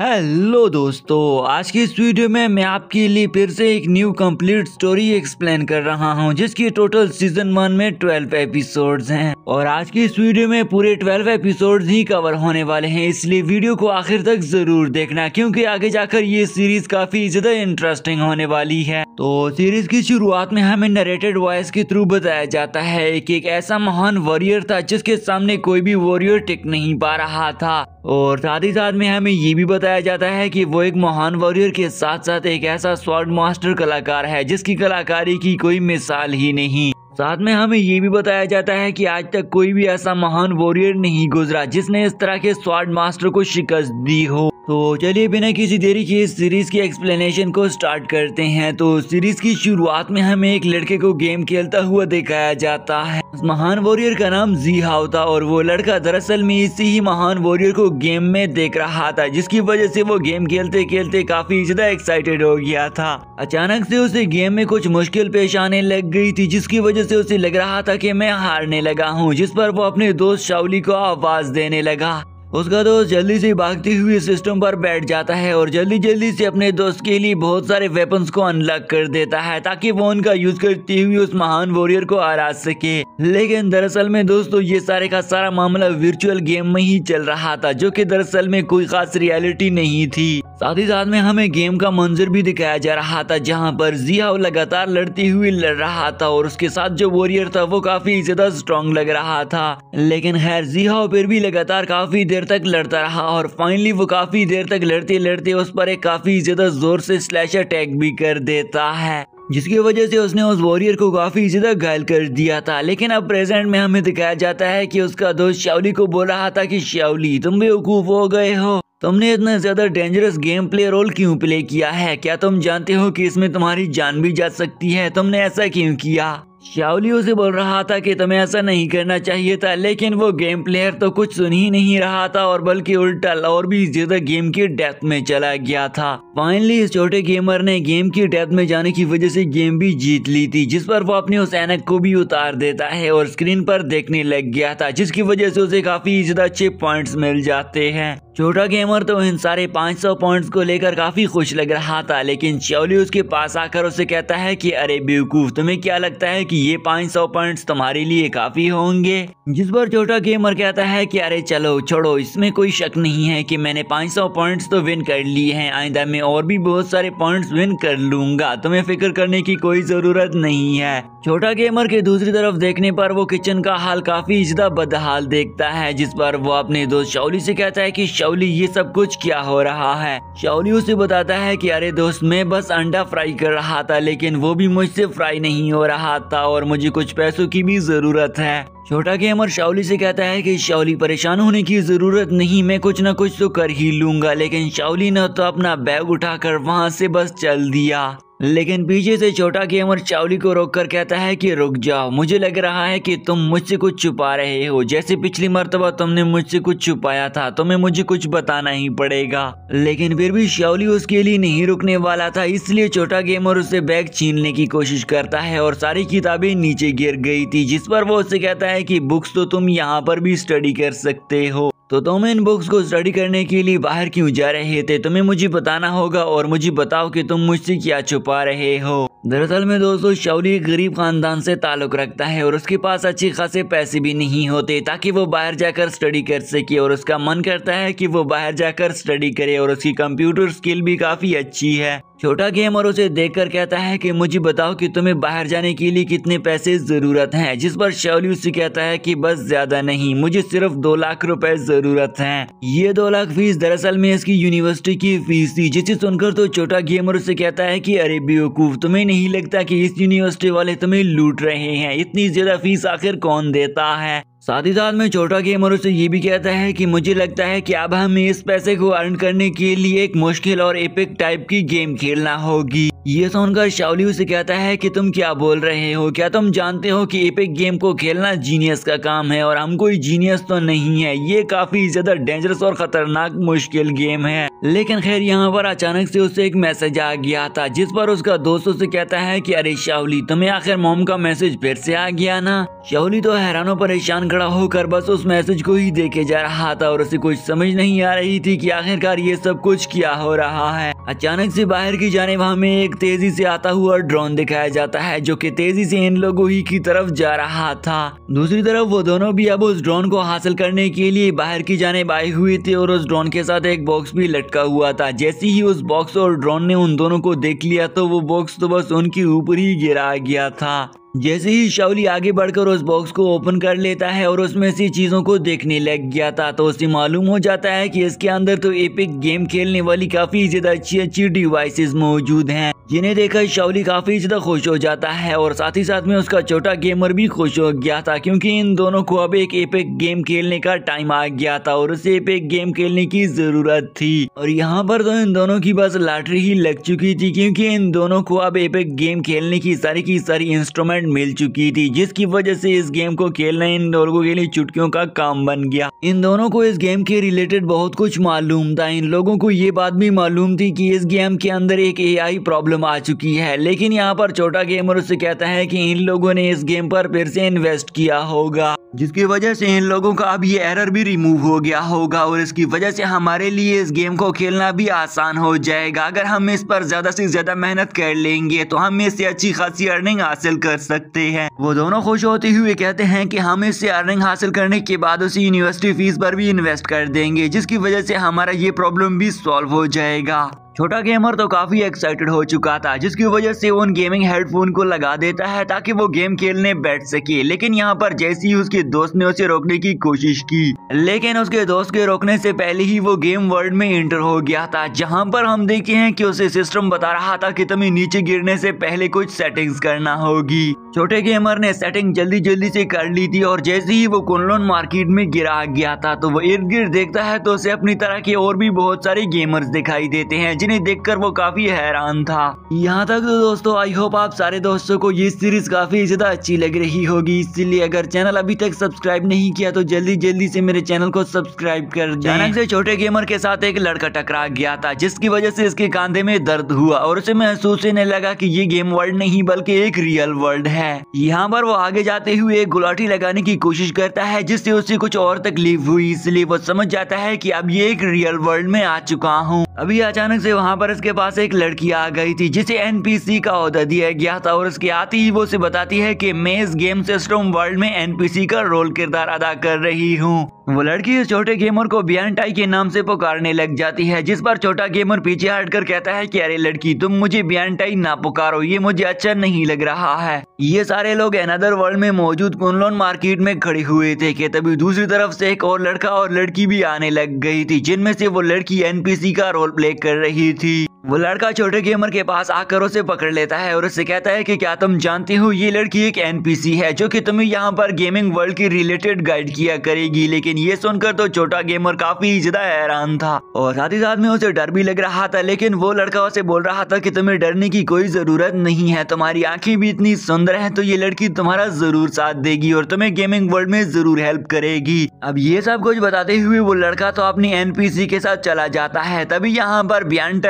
Hello दोस्तों आज की इस वीडियो में मैं आपके लिए फिर से एक न्यू कंप्लीट स्टोरी एक्सप्लेन कर रहा हूं जिसकी टोटल सीजन वन में ट्वेल्व एपिसोड्स हैं और आज की इस वीडियो में पूरे ट्वेल्व एपिसोड्स ही कवर होने वाले हैं इसलिए वीडियो को आखिर तक जरूर देखना क्योंकि आगे जाकर ये सीरीज काफी ज्यादा इंटरेस्टिंग होने वाली है तो सीरीज की शुरुआत में हमें नरेटेड वॉयस के थ्रू बताया जाता है की एक ऐसा महान वॉरियर था जिसके सामने कोई भी वॉरियर टिक नहीं पा रहा था और साथ ही साथ में हमें ये भी बता बताया जाता है कि वो एक महान वॉरियर के साथ साथ एक ऐसा स्वॉर्ड मास्टर कलाकार है जिसकी कलाकारी की कोई मिसाल ही नहीं साथ में हमें ये भी बताया जाता है कि आज तक कोई भी ऐसा महान वॉरियर नहीं गुजरा जिसने इस तरह के स्वाड मास्टर को शिकस्त दी हो तो चलिए बिना किसी देरी के इस सीरीज की एक्सप्लेनेशन को स्टार्ट करते हैं तो सीरीज की शुरुआत में हमें एक लड़के को गेम खेलता हुआ दिखाया जाता है उस महान वॉरियर का नाम जी हाउ था और वो लड़का दरअसल में इसी ही महान वॉरियर को गेम में देख रहा था जिसकी वजह से वो गेम खेलते खेलते काफी ज्यादा एक्साइटेड हो गया था अचानक से उसे गेम में कुछ मुश्किल पेश आने लग गई थी जिसकी वजह से उसे लग रहा था कि मैं हारने लगा हूँ जिस पर वो अपने दोस्त शाउली को आवाज देने लगा उसका दोस्त जल्दी से भागते हुए सिस्टम पर बैठ जाता है और जल्दी जल्दी से अपने दोस्त के लिए बहुत सारे वेपन्स को अनलॉक कर देता है ताकि वो उनका यूज करते हुए उस महान वॉरियर को हरा सके लेकिन दरअसल में दोस्तों ये सारे का सारा मामला वर्चुअल गेम में ही चल रहा था जो कि दरअसल में कोई खास रियलिटी नहीं थी साथ ही साथ में हमें गेम का मंजर भी दिखाया जा रहा था जहाँ पर जिया लगातार लड़ती हुई लड़ रहा था और उसके साथ जो वॉरियर था वो काफी ज्यादा स्ट्रॉन्ग लग रहा था लेकिन खैर जिया फिर भी लगातार काफी देर देर तक लड़ता रहा और फाइनली वो काफ़ी देर तक लड़ते लड़ते उस पर एक काफ़ी ज़्यादा ज़ोर से स्लैश अटैक भी कर देता है जिसकी वजह से उसने उस वॉरियर को काफ़ी ज़्यादा घायल कर दिया था लेकिन अब प्रेजेंट में हमें दिखाया जाता है कि उसका दोस्त श्यावली को बोल रहा था कि श्यावली तुम बेवकूफ़ हो गए हो तुमने इतना ज़्यादा डेंजरस गेम प्ले रोल क्यों प्ले किया है क्या तुम जानते हो कि इसमें तुम्हारी जान भी जा सकती है तुमने ऐसा क्यों किया श्यावली से बोल रहा था कि तुम्हें ऐसा नहीं करना चाहिए था लेकिन वो गेम प्लेयर तो कुछ सुन ही नहीं रहा था और बल्कि उल्टा और भी ज्यादा गेम की डेथ में चला गया था फाइनली इस छोटे गेमर ने गेम की डेथ में जाने की वजह से गेम भी जीत ली थी जिस पर वो अपने उस एनक को भी उतार देता है और स्क्रीन पर देखने लग गया था जिसकी वजह से उसे काफी ज्यादा अच्छे पॉइंट मिल जाते हैं छोटा गेमर तो इन सारे 500 पॉइंट्स को लेकर काफी खुश लग रहा था लेकिन चौली उसके पास आकर उसे कहता है कि अरे बेवकूफ तुम्हें क्या लगता है कि ये 500 पॉइंट्स तुम्हारे लिए काफी होंगे जिस पर छोटा गेमर कहता है कि अरे चलो छोड़ो इसमें कोई शक नहीं है कि मैंने 500 पॉइंट्स तो विन कर लिए हैं आइंदा में और भी बहुत सारे पॉइंट विन कर लूंगा तुम्हें फिक्र करने की कोई जरूरत नहीं है छोटा गेमर के दूसरी तरफ देखने पर वो किचन का हाल काफी ज्यादा बदहाल देखता है जिस पर वो अपने दोस्त चौली से कहता है की शाओली ये सब कुछ क्या हो रहा है शाओली उसे बताता है कि अरे दोस्त मैं बस अंडा फ्राई कर रहा था लेकिन वो भी मुझसे फ्राई नहीं हो रहा था और मुझे कुछ पैसों की भी जरूरत है छोटा गेमर शाओली से कहता है कि शाओली परेशान होने की ज़रूरत नहीं मैं कुछ ना कुछ तो कर ही लूंगा लेकिन शाओली ने तो अपना बैग उठाकर वहाँ से बस चल दिया लेकिन पीछे से छोटा गेमर चावली को रोककर कहता है कि रुक जाओ मुझे लग रहा है कि तुम मुझसे कुछ छुपा रहे हो जैसे पिछली मरतबा तुमने मुझसे कुछ छुपाया था तुम्हें मुझे कुछ बताना ही पड़ेगा लेकिन फिर भी शावली उसके लिए नहीं रुकने वाला था इसलिए छोटा गेमर उसे बैग छीनने की कोशिश करता है और सारी किताबें नीचे गिर गई थी जिस पर वो उसे कहता है है कि बुक्स तो तुम यहाँ पर भी स्टडी कर सकते हो तो तुम इन बुक्स को स्टडी करने के लिए बाहर क्यों जा रहे थे तुम्हें मुझे बताना होगा और मुझे बताओ कि तुम मुझसे क्या छुपा रहे हो दरअसल में दोस्तों शौरी गरीब खानदान से ताल्लुक रखता है और उसके पास अच्छे खासे पैसे भी नहीं होते ताकि वो बाहर जाकर स्टडी कर सके और उसका मन करता है कि वो बाहर जाकर स्टडी करे और उसकी कंप्यूटर स्किल भी काफ़ी अच्छी है छोटा गेमर उसे देखकर कहता है कि मुझे बताओ कि तुम्हें बाहर जाने के लिए कितने पैसे ज़रूरत हैं जिस पर शौली उसे कहता है कि बस ज़्यादा नहीं मुझे सिर्फ दो लाख रुपए ज़रूरत हैं ये दो लाख फीस दरअसल में इसकी यूनिवर्सिटी की फीस थी जिसे सुनकर तो छोटा गेमर उसे कहता है कि अरे बेवकूफ़ तुम्हें नहीं लगता की इस यूनिवर्सिटी वाले तुम्हें लूट रहे हैं इतनी ज़्यादा फीस आखिर कौन देता है साथ ही साथ में छोटा गेमर उसे ये भी कहता है कि मुझे लगता है कि अब हमें इस पैसे को अर्न करने के लिए एक मुश्किल और एपिक टाइप की गेम खेलना होगी ये सुनकर शाउली उसे कहता है कि तुम क्या बोल रहे हो क्या तुम जानते हो कि एपिक गेम को खेलना जीनियस का काम है और हम कोई जीनियस तो नहीं है ये काफी ज्यादा डेंजरस और खतरनाक मुश्किल गेम है लेकिन खैर यहाँ पर अचानक से उसे एक मैसेज आ गया था जिस पर उसका दोस्त उसे कहता है कि अरे शाहली तुम्हें आखिर मोम का मैसेज फिर से आ गया ना शाहली तो हैरानों परेशान खड़ा होकर बस उस मैसेज को ही देखे जा रहा था और उसे कुछ समझ नहीं आ रही थी कि आखिरकार ये सब कुछ क्या हो रहा है अचानक से बाहर की जाने हमें एक तेजी से आता हुआ ड्रोन दिखाया जाता है जो की तेजी से इन लोगो ही की तरफ जा रहा था दूसरी तरफ वो दोनों भी अब उस ड्रोन को हासिल करने के लिए बाहर की जाने आई हुए थे और उस ड्रोन के साथ एक बॉक्स भी लट लटका हुआ था जैसे ही उस बॉक्स और ड्रोन ने उन दोनों को देख लिया तो वो बॉक्स तो बस उनके ऊपर ही गिरा गया था जैसे ही शाउली आगे बढ़कर उस बॉक्स को ओपन कर लेता है और उसमें से चीज़ों को देखने लग गया था तो उसे मालूम हो जाता है कि इसके अंदर तो एपिक गेम खेलने वाली काफ़ी ज़्यादा अच्छी अच्छी डिवाइसेस मौजूद हैं जिन्हें देखकर शाउली काफ़ी ज़्यादा खुश हो जाता है और साथ ही साथ में उसका छोटा गेमर भी खुश हो गया था क्यूँकी इन दोनों को अब एक एपिक गेम खेलने का टाइम आ गया था और उसे एपिक गेम खेलने की ज़रूरत थी और यहाँ पर तो इन दोनों की बस लाटरी ही लग चुकी थी क्यूँकी इन दोनों को अब एपिक गेम खेलने की सारी की सारी इंस्ट्रूमेंट मिल चुकी थी जिसकी वजह से इस गेम को खेलना इन लोगों के लिए चुटकियों का काम बन गया इन दोनों को इस गेम के रिलेटेड बहुत कुछ मालूम था इन लोगों को ये बात भी मालूम थी कि इस गेम के अंदर एक एआई प्रॉब्लम आ चुकी है लेकिन यहाँ पर छोटा गेमर उससे कहता है की इन लोगों ने इस गेम पर फिर से इन्वेस्ट किया होगा जिसकी वजह से इन लोगों का अब ये एरर भी रिमूव हो गया होगा और इसकी वजह से हमारे लिए इस गेम को खेलना भी आसान हो जाएगा अगर हम इस पर ज़्यादा से ज़्यादा मेहनत कर लेंगे तो हम इससे अच्छी खासी अर्निंग हासिल कर सकते हैं वो दोनों खुश होते हुए कहते हैं कि हम इससे अर्निंग हासिल करने के बाद उसी यूनिवर्सिटी फीस पर भी इन्वेस्ट कर देंगे जिसकी वजह से हमारा ये प्रॉब्लम भी सॉल्व हो जाएगा छोटा गेमर तो काफ़ी एक्साइटेड हो चुका था जिसकी वजह से वो उन गेमिंग हेडफोन को लगा देता है ताकि वो गेम खेलने बैठ सके लेकिन यहाँ पर जैसे ही उसके दोस्त ने उसे रोकने की कोशिश की लेकिन उसके दोस्त के रोकने से पहले ही वो गेम वर्ल्ड में इंटर हो गया था जहाँ पर हम देखे हैं कि उसे सिस्टम बता रहा था कि तुम्हें नीचे गिरने से पहले कुछ सेटिंग्स करना होगी छोटे गेमर ने सेटिंग जल्दी जल्दी से कर ली थी और जैसे ही वो कुनलोन मार्केट में गिरा गया था तो वो इर्द गिर्द देखता है तो उसे अपनी तरह के और भी बहुत सारे गेमर्स दिखाई देते हैं जिन्हें देखकर वो काफी हैरान था यहाँ तक तो दोस्तों आई होप आप सारे दोस्तों को ये सीरीज काफी ज्यादा अच्छी लग रही होगी इसीलिए अगर चैनल अभी तक सब्सक्राइब नहीं किया तो जल्दी जल्दी से मेरे चैनल को सब्सक्राइब कर अचानक से छोटे गेमर के साथ एक लड़का टकरा गया था जिसकी वजह से इसके कांधे में दर्द हुआ और उसे महसूस होने लगा की ये गेम वर्ल्ड नहीं बल्कि एक रियल वर्ल्ड है यहाँ पर वो आगे जाते हुए एक गुलाटी लगाने की कोशिश करता है जिससे उसे कुछ और तकलीफ हुई इसलिए वो समझ जाता है की अब ये एक रियल वर्ल्ड में आ चुका हूँ अभी अचानक से वहाँ पर इसके पास एक लड़की आ गई थी जिसे एनपीसी का अहदा दिया गया था और उसके आती ही वो उसे बताती है कि मैं इस गेम सिस्टम वर्ल्ड में एनपीसी का रोल किरदार अदा कर रही हूँ वो लड़की इस छोटे गेमर को बियांटाई के नाम से पुकारने लग जाती है जिस पर छोटा गेमर पीछे हटकर कहता है कि अरे लड़की तुम मुझे बियांटाई ना पुकारो ये मुझे अच्छा नहीं लग रहा है ये सारे लोग एनादर वर्ल्ड में मौजूद कुनलोन मार्केट में खड़े हुए थे कि तभी दूसरी तरफ से एक और लड़का और लड़की भी आने लग गई थी जिनमें से वो लड़की एनपीसी का रोल प्ले कर रही thi वो लड़का छोटे गेमर के पास आकर उसे पकड़ लेता है और उसे कहता है कि क्या तुम जानती हो ये लड़की एक एनपीसी है जो कि तुम्हें यहाँ पर गेमिंग वर्ल्ड की रिलेटेड गाइड किया करेगी लेकिन ये सुनकर तो छोटा गेमर काफी ज्यादा हैरान था और साथ ही साथ में उसे डर भी लग रहा था लेकिन वो लड़का उसे बोल रहा था की तुम्हें डरने की कोई जरूरत नहीं है तुम्हारी आंखें भी इतनी सुंदर है तो ये लड़की तुम्हारा जरूर साथ देगी और तुम्हें गेमिंग वर्ल्ड में जरूर हेल्प करेगी अब ये सब कुछ बताते हुए वो लड़का तो अपनी एनपीसी के साथ चला जाता है तभी यहाँ पर बियान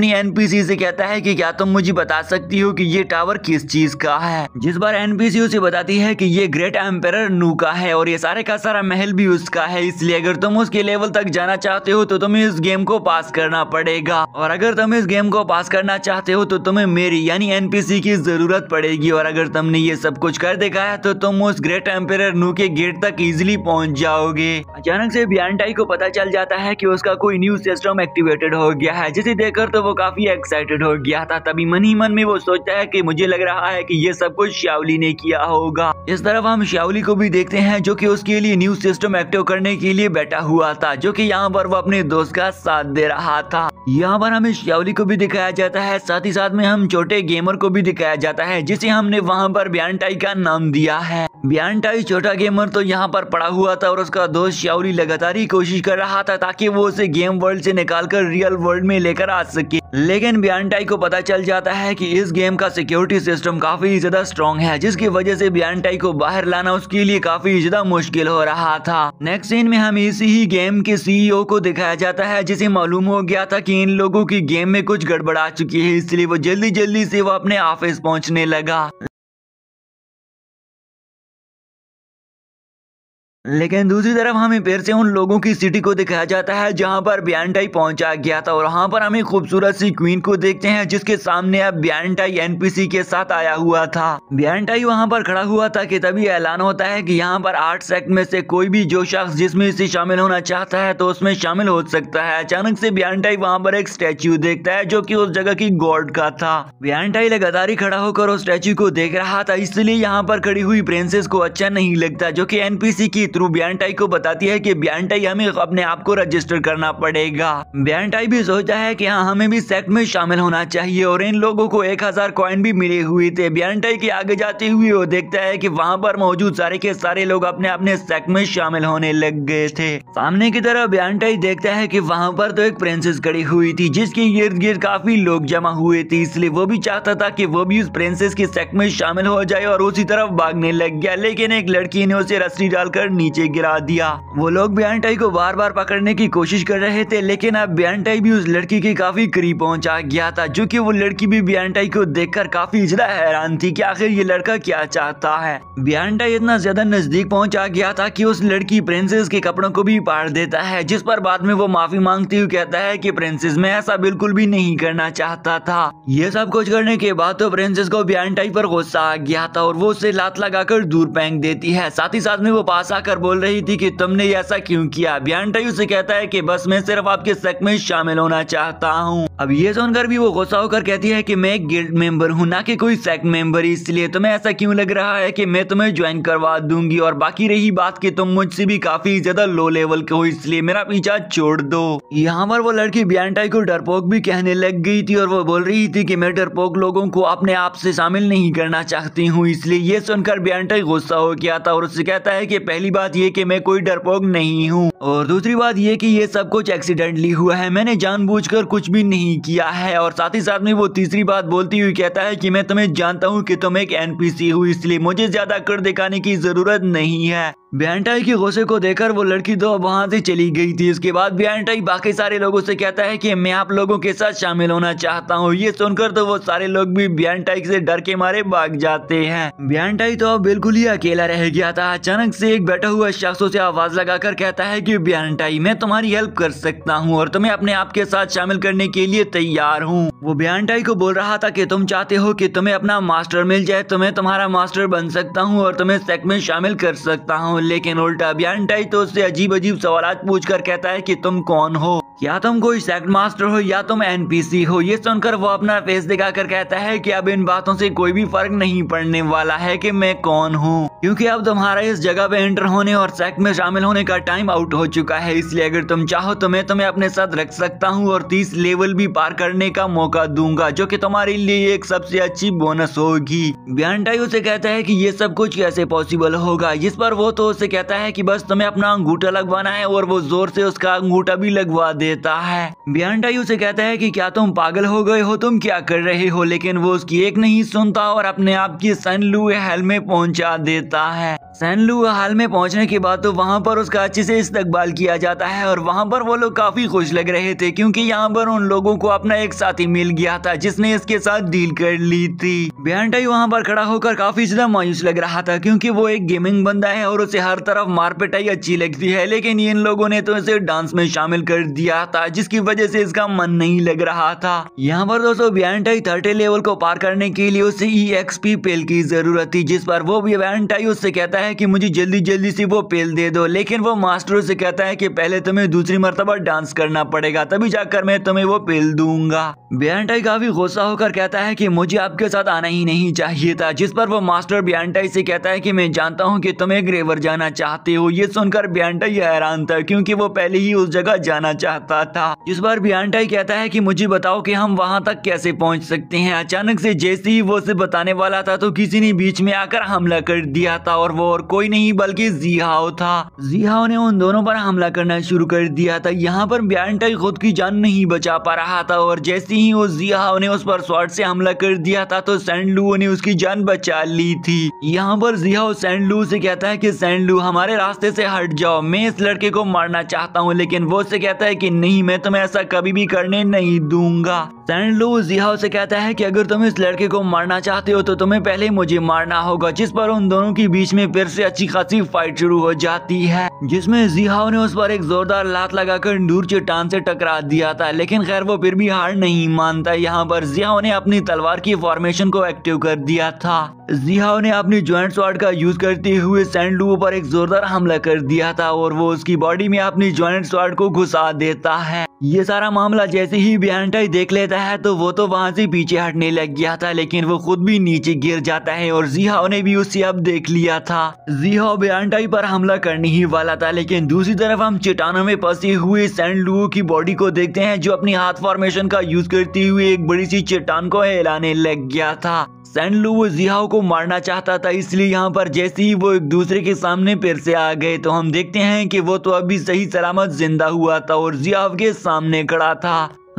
अपनी एनपीसी से कहता है कि क्या तुम मुझे बता सकती हो कि ये टावर किस चीज का है जिस बार एनपीसी उसे बताती है कि ये ग्रेट एम्पेर नू का है और ये सारे का सारा महल भी उसका है इसलिए अगर तुम उसके लेवल तक जाना चाहते हो तो तुम्हें इस गेम को पास करना पड़ेगा और अगर तुम इस गेम को पास करना चाहते हो तो तुम्हें मेरी यानी सी की जरूरत पड़ेगी और अगर तुमने ये सब कुछ कर देखा है तो तुम उस ग्रेट एम्पेयर नू के गेट तक इजिली पहुंच जाओगे अचानक से बियांटाई को पता चल जाता है की उसका कोई न्यू सिस्टम एक्टिवेटेड हो गया है जिसे देखकर तो तो वो काफ़ी एक्साइटेड हो गया था तभी मन ही मन में वो सोचता है कि मुझे लग रहा है कि ये सब कुछ श्यावली ने किया होगा इस तरफ हम श्यावली को भी देखते हैं जो कि उसके लिए न्यू सिस्टम एक्टिव करने के लिए बैठा हुआ था जो कि यहाँ पर वो अपने दोस्त का साथ दे रहा था यहाँ पर हमें श्यावली को भी दिखाया जाता है साथ ही साथ में हम छोटे गेमर को भी दिखाया जाता है जिसे हमने वहाँ पर ब्यानटाई का नाम दिया है ब्यानटाई छोटा गेमर तो यहाँ पर पड़ा हुआ था और उसका दोस्त श्यावली लगातार ही कोशिश कर रहा था ताकि वो उसे गेम वर्ल्ड से निकाल कर रियल वर्ल्ड में लेकर आ सके की लेकिन बियांटाई को पता चल जाता है कि इस गेम का सिक्योरिटी सिस्टम काफी ज्यादा स्ट्रॉन्ग है जिसकी वजह से बियांटाई को बाहर लाना उसके लिए काफी ज्यादा मुश्किल हो रहा था नेक्स्ट सीन में हम इसी ही गेम के सीईओ को दिखाया जाता है जिसे मालूम हो गया था की इन लोगों की गेम में कुछ गड़बड़ा चुकी है इसलिए वो जल्दी जल्दी से वो अपने ऑफिस पहुँचने लगा लेकिन दूसरी तरफ हमें फिर से उन लोगों की सिटी को दिखाया जाता है जहां पर बियांटाई पहुंचा गया था और वहां पर हमें खूबसूरत सी क्वीन को देखते हैं जिसके सामने अब बियांटाई एनपीसी के साथ आया हुआ था बियांटाई वहां पर खड़ा हुआ था कि तभी ऐलान होता है कि यहां पर आठ सेक्ट में से कोई भी जो शख्स जिसमें इसे शामिल होना चाहता है तो उसमें शामिल हो सकता है अचानक से बियांटाई वहाँ पर एक स्टेच्यू देखता है जो की उस जगह की गॉड का था बियांटाई लगातार ही खड़ा होकर उस स्टेच्यू को देख रहा था इसलिए यहाँ पर खड़ी हुई प्रिंसेस को अच्छा नहीं लगता जो की एनपीसी की थ्रू बियांटाई को बताती है कि बियांटाई हमें अपने आप को रजिस्टर करना पड़ेगा बियांटाई भी सोचा है कि हाँ हमें भी सेक्ट में शामिल होना चाहिए और इन लोगों को एक हजार कॉइन भी मिले हुए थे बियांटाई के आगे जाते हुए वो देखता है की वहाँ पर मौजूद सारे के सारे लोग अपने अपने सेक्ट में शामिल होने लग गए थे सामने की तरफ बियांटाई देखता है की वहाँ पर तो एक प्रिंसेस खड़ी हुई थी जिसके इर्द गिर्द काफी लोग जमा हुए थे इसलिए वो भी चाहता था की वो भी उस प्रिंसेस के सेक्ट में शामिल हो जाए और उसी तरफ भागने लग गया लेकिन एक लड़की ने उसे रस्सी डालकर नीचे गिरा दिया वो लोग बेअंटाई को बार बार पकड़ने की कोशिश कर रहे थे लेकिन अब बेअंटाई भी उस लड़की के काफी करीब पहुंचा गया था जो कि वो लड़की भी बेअंटाई को देखकर काफी ज्यादा हैरान थी कि आखिर ये लड़का क्या चाहता है बेअंटाई इतना ज्यादा नजदीक पहुंचा गया था की उस लड़की प्रिंसेस के कपड़ों को भी पार देता है जिस पर बाद में वो माफी मांगती हुई कहता है की प्रिंसेस में ऐसा बिल्कुल भी नहीं करना चाहता था ये सब कुछ करने के बाद तो प्रिंसेस को बेअंटाई पर गुस्सा आ गया था और वो उसे लात लगाकर दूर फेंक देती है साथ ही साथ में वो पास आकर चिल्लाकर बोल रही थी कि तुमने ऐसा क्यों किया बियांटाई उसे कहता है कि बस मैं सिर्फ आपके शक में शामिल होना चाहता हूँ अब ये सुनकर भी वो गुस्सा होकर कहती है कि मैं एक गिल्ड मेंबर हूँ ना कि कोई सेक मेंबर इसलिए तुम्हें ऐसा क्यों लग रहा है कि मैं तुम्हें ज्वाइन करवा दूंगी और बाकी रही बात कि तुम मुझसे भी काफी ज्यादा लो लेवल के हो इसलिए मेरा पीछा छोड़ दो यहाँ पर वो लड़की बियांटाई को डरपोक भी कहने लग गई थी और वो बोल रही थी की मैं डरपोक लोगों को अपने आप से शामिल नहीं करना चाहती हूँ इसलिए ये सुनकर बियांटाई गुस्सा हो गया था और उससे कहता है की पहली बार बात ये कि मैं कोई डरपोक नहीं हूँ और दूसरी बात ये कि ये सब कुछ एक्सीडेंटली हुआ है मैंने जानबूझकर कुछ भी नहीं किया है और साथ ही साथ में वो तीसरी बात बोलती हुई कहता है कि मैं तुम्हें जानता हूँ कि तुम एक एनपीसी हो इसलिए मुझे ज्यादा कर दिखाने की जरूरत नहीं है बियांटाई के गुस्से को देखकर वो लड़की तो वहां से चली गई थी इसके बाद बियांटाई बाकी सारे लोगों से कहता है कि मैं आप लोगों के साथ शामिल होना चाहता हूँ ये सुनकर तो वो सारे लोग भी बियांटाई से डर के मारे भाग जाते हैं बियांटाई तो अब बिल्कुल ही अकेला रह गया था अचानक से एक बैठा हुआ शख्स उसे आवाज लगाकर कहता है की बियांटाई मैं तुम्हारी हेल्प कर सकता हूँ और तुम्हें अपने आप के साथ शामिल करने के लिए तैयार हूँ वो बियांटाई को बोल रहा था की तुम चाहते हो की तुम्हें अपना मास्टर मिल जाए तो मैं तुम्हारा मास्टर बन सकता हूँ और तुम्हें सेक में शामिल कर सकता हूँ लेकिन उल्टा बियान टाइटो तो उससे अजीब अजीब सवाल पूछकर कहता है कि तुम कौन हो या तुम कोई सेक्ट मास्टर हो या तुम एनपीसी हो ये सुनकर वो अपना फेस दिखाकर कहता है कि अब इन बातों से कोई भी फर्क नहीं पड़ने वाला है कि मैं कौन हूँ क्योंकि अब तुम्हारा इस जगह पे एंटर होने और सेक्ट में शामिल होने का टाइम आउट हो चुका है इसलिए अगर तुम चाहो तो मैं तुम्हें अपने साथ रख सकता हूँ और तीस लेवल भी पार करने का मौका दूंगा जो की तुम्हारे लिए एक सबसे अच्छी बोनस होगी बियान उसे कहता है की ये सब कुछ कैसे पॉसिबल होगा इस पर वो तो उसे कहता है कि बस तुम्हें अपना अंगूठा लगवाना है और वो जोर से उसका अंगूठा भी लगवा देता है बियांडाई उसे कहता है कि क्या तुम पागल हो गए हो तुम क्या कर रहे हो लेकिन वो उसकी एक नहीं सुनता और अपने आप की सनलू हेल में पहुंचा देता है लू हाल में पहुंचने के बाद तो वहां पर उसका अच्छे से इस्तकबाल किया जाता है और वहां पर वो लोग काफी खुश लग रहे थे क्योंकि यहाँ पर उन लोगों को अपना एक साथी मिल गया था जिसने इसके साथ डील कर ली थी बियांटाई वहां पर खड़ा होकर काफी ज्यादा मायूस लग रहा था क्योंकि वो एक गेमिंग बंदा है और उसे हर तरफ मारपिटाई अच्छी लगती है लेकिन इन लोगों ने तो इसे डांस में शामिल कर दिया था जिसकी वजह से इसका मन नहीं लग रहा था यहाँ पर दोस्तों थर्टी लेवल को पार करने के लिए उसे ई e पी पेल की जरूरत थी जिस पर वो बियांटाई उससे कहता है की मुझे जल्दी जल्दी से वो पेल दे दो लेकिन वो मास्टर उसे कहता है की पहले तुम्हें दूसरी मरतबा डांस करना पड़ेगा तभी जाकर मैं तुम्हें वो पेल दूंगा बियांटाई काफी गुस्सा होकर कहता है की मुझे आपके साथ आना ही नहीं चाहिए था जिस पर वो मास्टर बियांटाई से कहता है की मैं जानता हूँ की तुम्हें ग्रेवर जाना चाहते हो ये सुनकर ही हैरान था क्योंकि वो पहले ही उस जगह जाना चाहता था इस बार ही कहता है कि मुझे बताओ कि हम वहाँ तक कैसे पहुंच सकते हैं अचानक से जैसे ही वो उसे बताने वाला था तो किसी ने बीच में आकर हमला कर दिया था और वो और कोई नहीं बल्कि जिहाओ था जिहाओ ने उन दोनों पर हमला करना शुरू कर दिया था यहाँ पर बियांटा खुद की जान नहीं बचा पा रहा था और जैसे ही वो जियाओ ने उस पर स्वाट से हमला कर दिया था तो सैंडलू ने उसकी जान बचा ली थी यहाँ पर जियाओ सैंडलू से कहता है की पेंडू हमारे रास्ते से हट जाओ मैं इस लड़के को मारना चाहता हूँ लेकिन वो उसे कहता है कि नहीं मैं तुम्हें ऐसा कभी भी करने नहीं दूंगा सैंडलू जिहाओ से कहता है कि अगर तुम इस लड़के को मारना चाहते हो तो तुम्हें पहले मुझे मारना होगा जिस पर उन दोनों के बीच में फिर से अच्छी खासी फाइट शुरू हो जाती है जिसमें जिहाओ ने उस पर एक जोरदार लात लगाकर नूर चट्टान से टकरा दिया था लेकिन खैर वो फिर भी हार नहीं मानता यहाँ पर जिहाओ ने अपनी तलवार की फॉर्मेशन को एक्टिव कर दिया था जिहाओ ने अपनी ज्वाइंट स्वाड का यूज करते हुए सैंडलू ऊपर एक जोरदार हमला कर दिया था और वो उसकी बॉडी में अपनी ज्वाइंट स्वाड को घुसा देता है ये सारा मामला जैसे ही बियांटाई देख लेता है तो वो तो वहाँ से पीछे हटने लग गया था लेकिन वो खुद भी नीचे गिर जाता है और जीहाओ ने भी उसे अब देख लिया था जीहाओ बियांटाई पर हमला करने ही वाला था लेकिन दूसरी तरफ हम चट्टानों में फंसे हुए सैंड लुओ की बॉडी को देखते हैं जो अपनी हाथ फॉर्मेशन का यूज करते हुए एक बड़ी सी चट्टान को हिलाने लग गया था सैंडलू वो जियाओ को मारना चाहता था इसलिए यहाँ पर जैसे ही वो एक दूसरे के सामने फिर से आ गए तो हम देखते हैं कि वो तो अभी सही सलामत जिंदा हुआ था और जियाव के सामने खड़ा था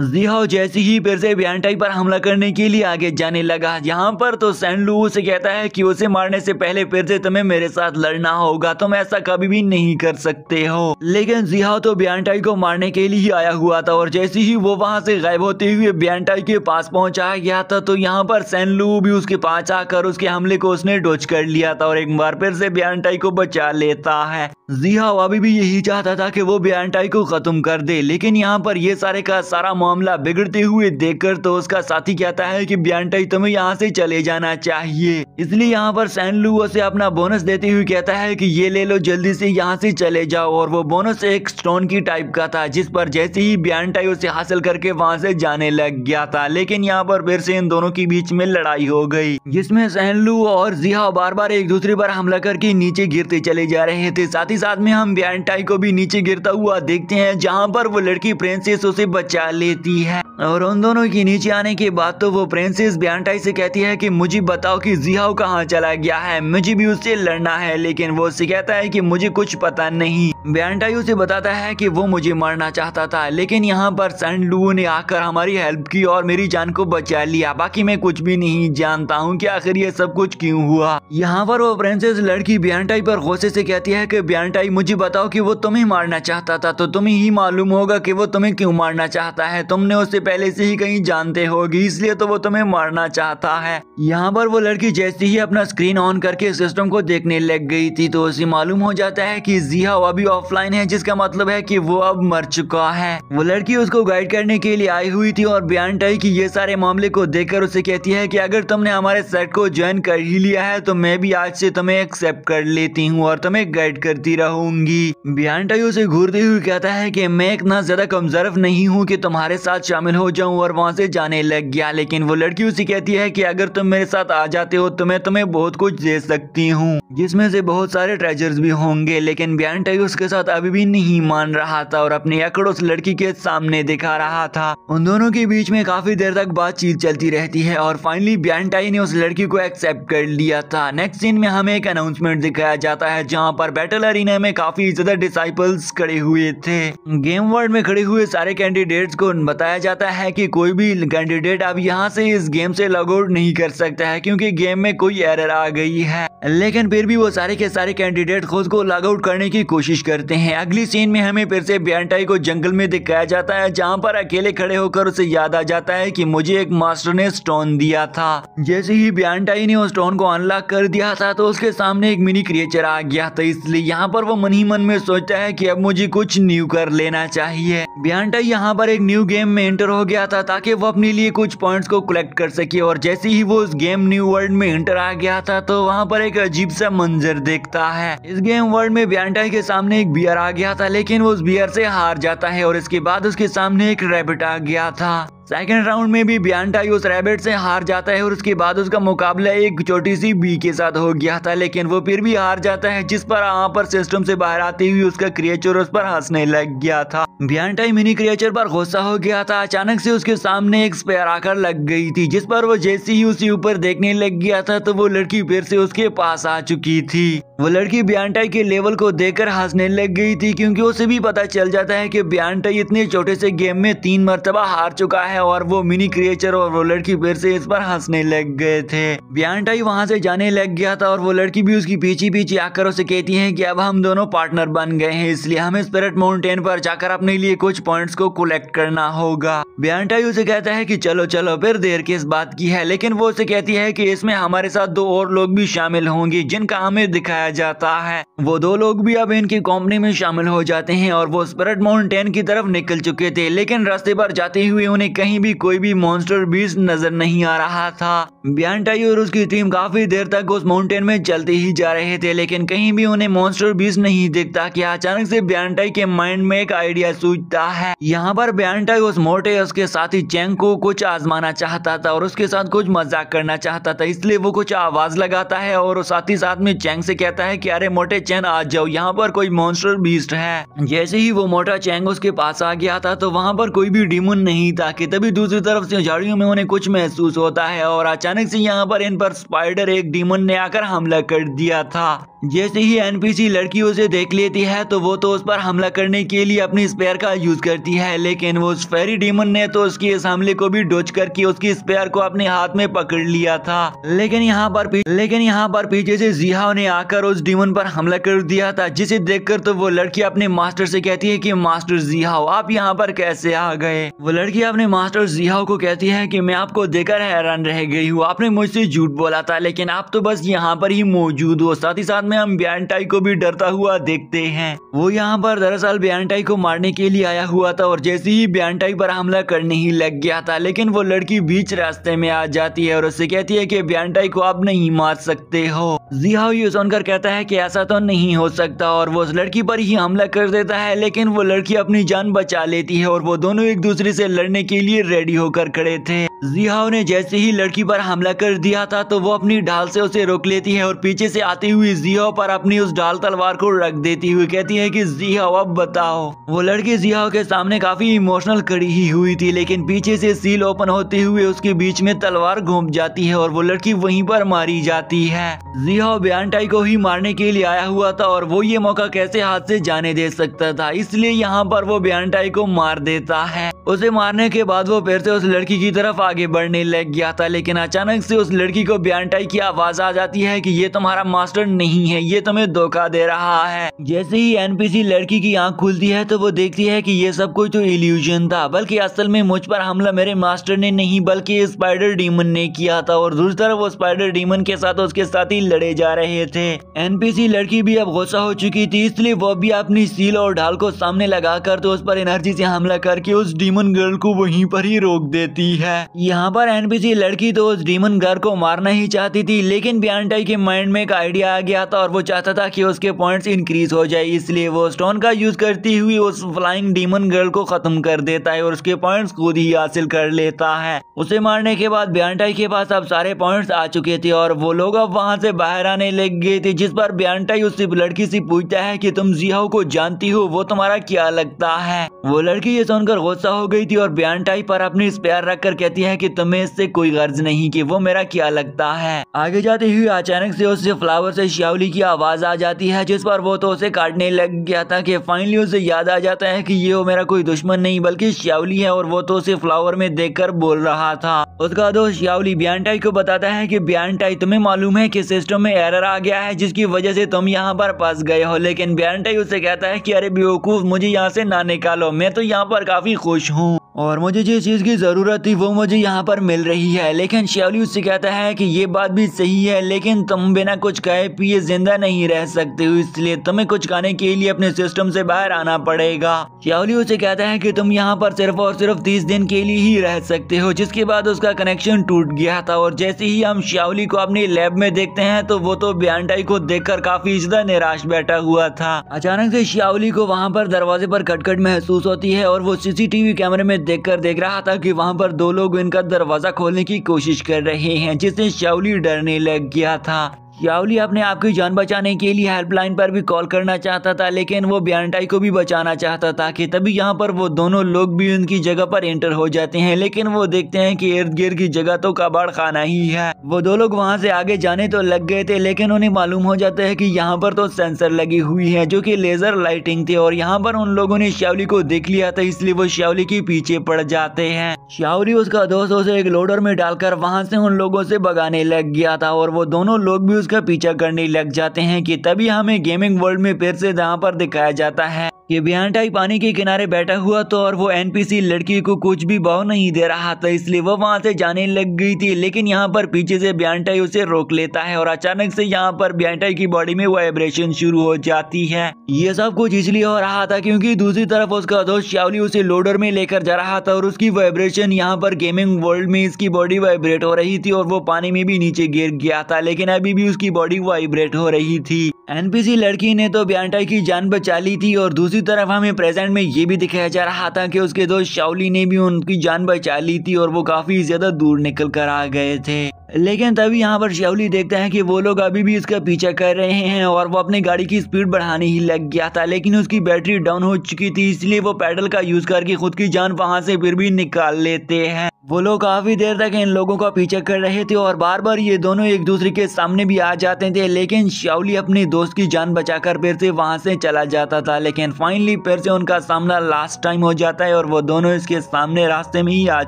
जिहाओ जैसे ही फिर से बियांटाई पर हमला करने के लिए आगे जाने लगा यहाँ पर तो सैंडलू उसे कहता है कि उसे मारने से पहले फिर से तुम्हें मेरे साथ लड़ना होगा तुम ऐसा कभी भी नहीं कर सकते हो लेकिन जिहाओ तो बियांटाई को मारने के लिए ही आया हुआ था और जैसे ही वो वहाँ से गायब होते हुए बियांटाई के पास पहुंचाया गया था तो यहाँ पर सैनलू भी उसके पास आकर उसके हमले को उसने डोज कर लिया था और एक बार फिर से बियांटाई को बचा लेता है जिहाओ अभी भी यही चाहता था कि वो बियांटाई को खत्म कर दे लेकिन यहाँ पर ये सारे का सारा मामला बिगड़ते हुए देखकर तो उसका साथी कहता है कि ब्यांटाई तुम्हें यहाँ से चले जाना चाहिए इसलिए यहाँ पर सैन लू उसे अपना बोनस देते हुए कहता है कि ये ले लो जल्दी से यहाँ से चले जाओ और वो बोनस एक स्टोन की टाइप का था जिस पर जैसे ही ब्यांटाई उसे हासिल करके वहाँ से जाने लग गया था लेकिन यहाँ पर फिर से इन दोनों के बीच में लड़ाई हो गई जिसमे सैनलू और जिहा बार बार एक दूसरे पर हमला करके नीचे गिरते चले जा रहे थे साथ ही साथ में हम ब्यांटाई को भी नीचे गिरता हुआ देखते हैं जहाँ पर वो लड़की प्रिंसेस उसे बचा ले देती है और उन दोनों के नीचे आने के बाद तो वो प्रिंसेस बियांटाई से कहती है कि मुझे बताओ कि जियाओ कहाँ चला गया है मुझे भी उससे लड़ना है लेकिन वो उसे कहता है कि मुझे कुछ पता नहीं बियांटाई उसे बताता है कि वो मुझे मारना चाहता था लेकिन यहाँ पर सन लू ने आकर हमारी हेल्प की और मेरी जान को बचा लिया बाकी मैं कुछ भी नहीं जानता हूँ की आखिर ये सब कुछ क्यूँ हुआ यहाँ पर वो प्रिंसेस लड़की बियांटाई पर गुस्से से कहती है की बियांटाई मुझे बताओ की वो तुम्हें मारना चाहता था तो तुम्हें ही मालूम होगा की वो तुम्हें क्यूँ मारना चाहता है है तुमने उसे पहले से ही कहीं जानते होगी इसलिए तो वो तुम्हें मारना चाहता है यहाँ पर वो लड़की जैसे ही अपना स्क्रीन ऑन करके सिस्टम को देखने लग गई थी तो उसे मालूम हो जाता है की जिया अभी ऑफलाइन है जिसका मतलब है की वो अब मर चुका है वो लड़की उसको गाइड करने के लिए आई हुई थी और बयान टाई की ये सारे मामले को देखकर उसे कहती है की अगर तुमने हमारे सेट को ज्वाइन कर ही लिया है तो मैं भी आज से तुम्हें एक्सेप्ट कर लेती हूँ और तुम्हें गाइड करती रहूंगी बयान टाई उसे घूरते हुए कहता है की मैं इतना ज्यादा कमजर्व नहीं हूँ की तुम्हारे तुम्हारे साथ शामिल हो जाऊं और वहां से जाने लग गया लेकिन वो लड़की उसे कहती है कि अगर तुम मेरे साथ आ जाते हो तो मैं तुम्हें बहुत कुछ दे सकती हूँ जिसमें से बहुत सारे ट्रेजर्स भी होंगे लेकिन ब्यान टाई उसके साथ अभी भी नहीं मान रहा था और अपने अकड़ उस लड़की के सामने दिखा रहा था उन दोनों के बीच में काफी देर तक बातचीत चलती रहती है और फाइनली ब्यान टाई ने उस लड़की को एक्सेप्ट कर लिया था नेक्स्ट सीन में हमें एक अनाउंसमेंट दिखाया जाता है जहाँ पर बैटल अरिना में काफी ज्यादा डिसाइपल्स खड़े हुए थे गेम वर्ल्ड में खड़े हुए सारे कैंडिडेट्स को बताया जाता है कि कोई भी कैंडिडेट अब यहाँ से इस गेम से लॉग आउट नहीं कर सकता है क्योंकि गेम में कोई एरर आ गई है लेकिन फिर भी वो सारे के सारे कैंडिडेट खुद को लॉग आउट करने की कोशिश करते हैं अगली सीन में हमें फिर से बियंटाई को जंगल में दिखाया जाता है जहाँ पर अकेले खड़े होकर उसे याद आ जाता है की मुझे एक मास्टर ने स्टोन दिया था जैसे ही बियंटाई ने उस स्टोन को अनलॉक कर दिया था तो उसके सामने एक मिनी क्रिएचर आ गया था इसलिए यहाँ पर वो मन ही मन में सोचता है की अब मुझे कुछ न्यू कर लेना चाहिए बियंटाई यहाँ पर एक न्यू गेम में एंटर हो गया था ताकि वो अपने लिए कुछ पॉइंट्स को कलेक्ट कर सके और जैसे ही वो उस गेम न्यू वर्ल्ड में एंटर आ गया था तो वहाँ पर एक अजीब सा मंजर देखता है इस गेम वर्ल्ड में बियांटा के सामने एक बियर आ गया था लेकिन वो उस बियर से हार जाता है और इसके बाद उसके सामने एक रैबिट आ गया था सेकेंड राउंड में भी बियांटा यूस रैबिट से हार जाता है और उसके बाद उसका मुकाबला एक छोटी सी बी के साथ हो गया था लेकिन वो फिर भी हार जाता है जिस पर वहाँ पर सिस्टम से बाहर आते हुए उसका क्रिएचर उस पर हंसने लग गया था बियांटा मिनी क्रिएचर पर गुस्सा हो गया था अचानक से उसके सामने एक स्पेयर आकर लग गई थी जिस पर वो जैसी ही उसी ऊपर देखने लग गया था तो वो लड़की फिर से उसके पास आ चुकी थी वो लड़की बियांटाई के लेवल को देखकर हंसने लग गई थी क्योंकि उसे भी पता चल जाता है कि बियांटाई इतने छोटे से गेम में तीन मरतबा हार चुका है और वो मिनी क्रिएचर और वो लड़की फिर से इस पर हंसने लग गए थे बियांटाई वहां से जाने लग गया था और वो लड़की भी उसकी पीछे पीछे आकर उसे कहती है कि अब हम दोनों पार्टनर बन गए हैं इसलिए हमें स्पिरिट माउंटेन पर जाकर अपने लिए कुछ पॉइंट्स को कलेक्ट करना होगा बियांटाई उसे कहता है की चलो चलो फिर देर किस बात की है लेकिन वो उसे कहती है की इसमें हमारे साथ दो और लोग भी शामिल होंगे जिनका हमें दिखाया जाता है वो दो लोग भी अब इनकी कंपनी में शामिल हो जाते हैं और वो स्पिरिट माउंटेन की तरफ निकल चुके थे लेकिन रास्ते पर जाते हुए उन्हें कहीं कहीं भी कोई भी मॉन्स्टर बीस नजर नहीं आ रहा था बियंटाई और उसकी टीम काफी देर तक उस माउंटेन में चलते ही जा रहे थे लेकिन कहीं भी उन्हें मॉन्स्टर बीस नहीं दिखता कि अचानक से बियंटाई के माइंड में एक आइडिया सूझता है यहाँ पर बियंटाई उस मोटे उसके ही चैंग को कुछ आजमाना चाहता था और उसके साथ कुछ मजाक करना चाहता था इसलिए वो कुछ आवाज लगाता है और साथ ही साथ में चैंग से कहता है की अरे मोटे चैन आ जाओ यहाँ पर कोई मॉन्स्टर बीस्ट है जैसे ही वो मोटा चैंग उसके पास आ गया था तो वहाँ पर कोई भी डिमुन नहीं था कि तभी दूसरी तरफ से झाड़ियों में उन्हें कुछ महसूस होता है और अचानक से यहाँ पर इन पर स्पाइडर एक डीमन ने आकर हमला कर दिया था जैसे ही एनपीसी लड़की उसे देख लेती है तो वो तो उस पर हमला करने के लिए अपनी स्पेयर का यूज करती है लेकिन वो फेरी डीमन ने तो उसके इस हमले को भी डोच करके उसकी स्पेयर को अपने हाथ में पकड़ लिया था लेकिन यहाँ पर लेकिन यहाँ पर पीछे से जिहाओ ने आकर उस डीमन पर हमला कर दिया था जिसे देख तो वो लड़की अपने मास्टर से कहती है की मास्टर जिहाओ आप यहाँ पर कैसे आ गए वो लड़की अपने मास्टर जिया को कहती है कि मैं आपको देखकर हैरान रह गई हूँ आपने मुझसे झूठ बोला था लेकिन आप तो बस यहाँ पर ही मौजूद हो साथ ही साथ में हम बियांटाई को भी डरता हुआ देखते हैं वो यहाँ पर दरअसल बियांटाई को मारने के लिए आया हुआ था और जैसे ही बियांटाई पर हमला करने ही लग गया था लेकिन वो लड़की बीच रास्ते में आ जाती है और उससे कहती है की बियांटाई को आप नहीं मार सकते हो जियाओ ये सुनकर कहता है कि ऐसा तो नहीं हो सकता और वो उस लड़की पर ही हमला कर देता है लेकिन वो लड़की अपनी जान बचा लेती है और वो दोनों एक दूसरे से लड़ने के लिए भी रेडी होकर खड़े थे। जिहाओ ने जैसे ही लड़की पर हमला कर दिया था तो वो अपनी ढाल से उसे रोक लेती है और पीछे से आती हुई जिहाओ पर अपनी उस ढाल तलवार को रख देती हुई कहती है कि जिहाओ अब बताओ वो लड़की जिहाओ के सामने काफी इमोशनल खड़ी ही हुई थी लेकिन पीछे से सील ओपन होते हुए उसके बीच में तलवार घूम जाती है और वो लड़की वहीं पर मारी जाती है जियाओ बयानटाई को ही मारने के लिए आया हुआ था और वो ये मौका कैसे हाथ से जाने दे सकता था इसलिए यहाँ पर वो बयानटाई को मार देता है उसे मारने के बाद वो फिर से उस लड़की की तरफ आगे बढ़ने लग गया था लेकिन अचानक से उस लड़की को ब्यांटाई की आवाज आ जाती है कि ये तुम्हारा मास्टर नहीं है ये तुम्हें धोखा दे रहा है जैसे ही एनपीसी लड़की की आंख खुलती है तो वो देखती है कि ये सब कोई तो इल्यूजन था बल्कि असल में मुझ पर हमला मेरे मास्टर ने नहीं बल्कि स्पाइडर डीमन ने किया था और दूसरी तरफ वो स्पाइडर डीमन के साथ उसके साथ ही लड़े जा रहे थे एनपीसी लड़की भी अब गुस्सा हो चुकी थी इसलिए वो भी अपनी सील और ढाल को सामने कर तो उस पर एनर्जी से हमला करके उस डीमन गर्ल को वहीं पर ही रोक देती है यहाँ पर एनपीसी लड़की तो उस डीमन गर्ल को मारना ही चाहती थी लेकिन बियांटाई के माइंड में एक आइडिया आ गया था और वो चाहता था कि उसके पॉइंट्स इंक्रीज हो जाए इसलिए वो स्टोन का यूज करती हुई उस फ्लाइंग डीमन गर्ल को खत्म कर देता है और उसके पॉइंट्स खुद ही हासिल कर लेता है उसे मारने के बाद बियांटाई के पास अब सारे पॉइंट्स आ चुके थे और वो लोग अब वहाँ से बाहर आने लग गए थे जिस पर बियांटाई उस लड़की से पूछता है की तुम जिया को जानती हो वो तुम्हारा क्या लगता है वो लड़की ये सुनकर गुस्सा हो गई थी और बियांटाई पर अपनी स्पेयर रख कर कहती है हैं कि तुम्हें इससे कोई गर्ज नहीं कि वो मेरा क्या लगता है आगे जाते हुए अचानक से उसे फ्लावर से श्यावली की आवाज आ जाती है जिस पर वो तो उसे काटने लग गया था कि फाइनली उसे याद आ जाता है कि ये मेरा कोई दुश्मन नहीं बल्कि श्यावली है और वो तो उसे फ्लावर में देख बोल रहा था उसका दोस्त श्यावली बियांटाई को बताता है की बियांटाई तुम्हें मालूम है की सिस्टम में एरर आ गया है जिसकी वजह से तुम यहाँ पर फंस गए हो लेकिन बियांटाई उसे कहता है की अरे बेवकूफ मुझे यहाँ से ना निकालो मैं तो यहाँ पर काफी खुश हूँ और मुझे जिस चीज की जरूरत थी वो मुझे मुझे यहाँ पर मिल रही है लेकिन श्यावली उससे कहता है कि ये बात भी सही है लेकिन तुम बिना कुछ कहे पिए जिंदा नहीं रह सकते हो इसलिए तुम्हें कुछ खाने के लिए अपने सिस्टम से बाहर आना पड़ेगा श्यावली उसे कहता है कि तुम यहाँ पर सिर्फ और सिर्फ तीस दिन के लिए ही रह सकते हो जिसके बाद उसका कनेक्शन टूट गया था और जैसे ही हम श्यावली को अपनी लैब में देखते हैं तो वो तो ब्यांटाई को देख काफी ज्यादा निराश बैठा हुआ था अचानक से श्यावली को वहाँ पर दरवाजे पर खटखट महसूस होती है और वो सीसीटीवी कैमरे में देख देख रहा था की वहाँ पर दो लोग इनका दरवाजा खोलने की कोशिश कर रहे हैं जिससे शाउली डरने लग गया था यावली अपने आप की जान बचाने के लिए हेल्पलाइन पर भी कॉल करना चाहता था लेकिन वो बियांटाई को भी बचाना चाहता था कि तभी यहाँ पर वो दोनों लोग भी उनकी जगह पर एंटर हो जाते हैं लेकिन वो देखते हैं कि इर्द गिर्द की जगह तो कबाड़ खाना ही है वो दो लोग वहाँ से आगे जाने तो लग गए थे लेकिन उन्हें मालूम हो जाता है की यहाँ पर तो सेंसर लगी हुई है जो की लेजर लाइटिंग थी और यहाँ पर उन लोगों ने श्यावली को देख लिया था इसलिए वो श्यावली के पीछे पड़ जाते हैं श्यावली उसका दोस्त उसे एक लोडर में डालकर वहाँ से उन लोगों से भगाने लग गया था और वो दोनों लोग भी उस उसका पीछा करने लग जाते हैं कि तभी हमें गेमिंग वर्ल्ड में फिर से जहाँ पर दिखाया जाता है ये बियांटाई पानी के किनारे बैठा हुआ तो और वो एनपीसी लड़की को कुछ भी भाव नहीं दे रहा था इसलिए वो वहां से जाने लग गई थी लेकिन यहाँ पर पीछे से बियांटाई उसे रोक लेता है और अचानक से यहाँ पर बियांटाई की बॉडी में वाइब्रेशन शुरू हो जाती है ये सब कुछ इसलिए हो रहा था क्योंकि दूसरी तरफ उसका दोस्त श्यावली उसे लोडर में लेकर जा रहा था और उसकी वाइब्रेशन यहाँ पर गेमिंग वर्ल्ड में इसकी बॉडी वाइब्रेट हो रही थी और वो पानी में भी नीचे गिर गया था लेकिन अभी भी उसकी बॉडी वाइब्रेट हो रही थी एनपीसी लड़की ने तो बियांटाई की जान बचा ली थी और दूसरी दूसरी तरफ हमें प्रेजेंट में ये भी दिखाया जा रहा था कि उसके दोस्त शाओली ने भी उनकी जान बचा ली थी और वो काफी ज्यादा दूर निकल कर आ गए थे लेकिन तभी यहाँ पर श्यावली देखता है कि वो लोग अभी भी उसका पीछा कर रहे हैं और वो अपनी गाड़ी की स्पीड बढ़ाने ही लग गया था लेकिन उसकी बैटरी डाउन हो चुकी थी इसलिए वो पैडल का यूज करके खुद की जान वहाँ से फिर भी निकाल लेते हैं वो लोग काफी देर तक इन लोगों का पीछा कर रहे थे और बार बार ये दोनों एक दूसरे के सामने भी आ जाते थे लेकिन श्यावली अपने दोस्त की जान बचाकर फिर से वहां से चला जाता था लेकिन फाइनली फिर से उनका सामना लास्ट टाइम हो जाता है और वो दोनों इसके सामने रास्ते में ही आ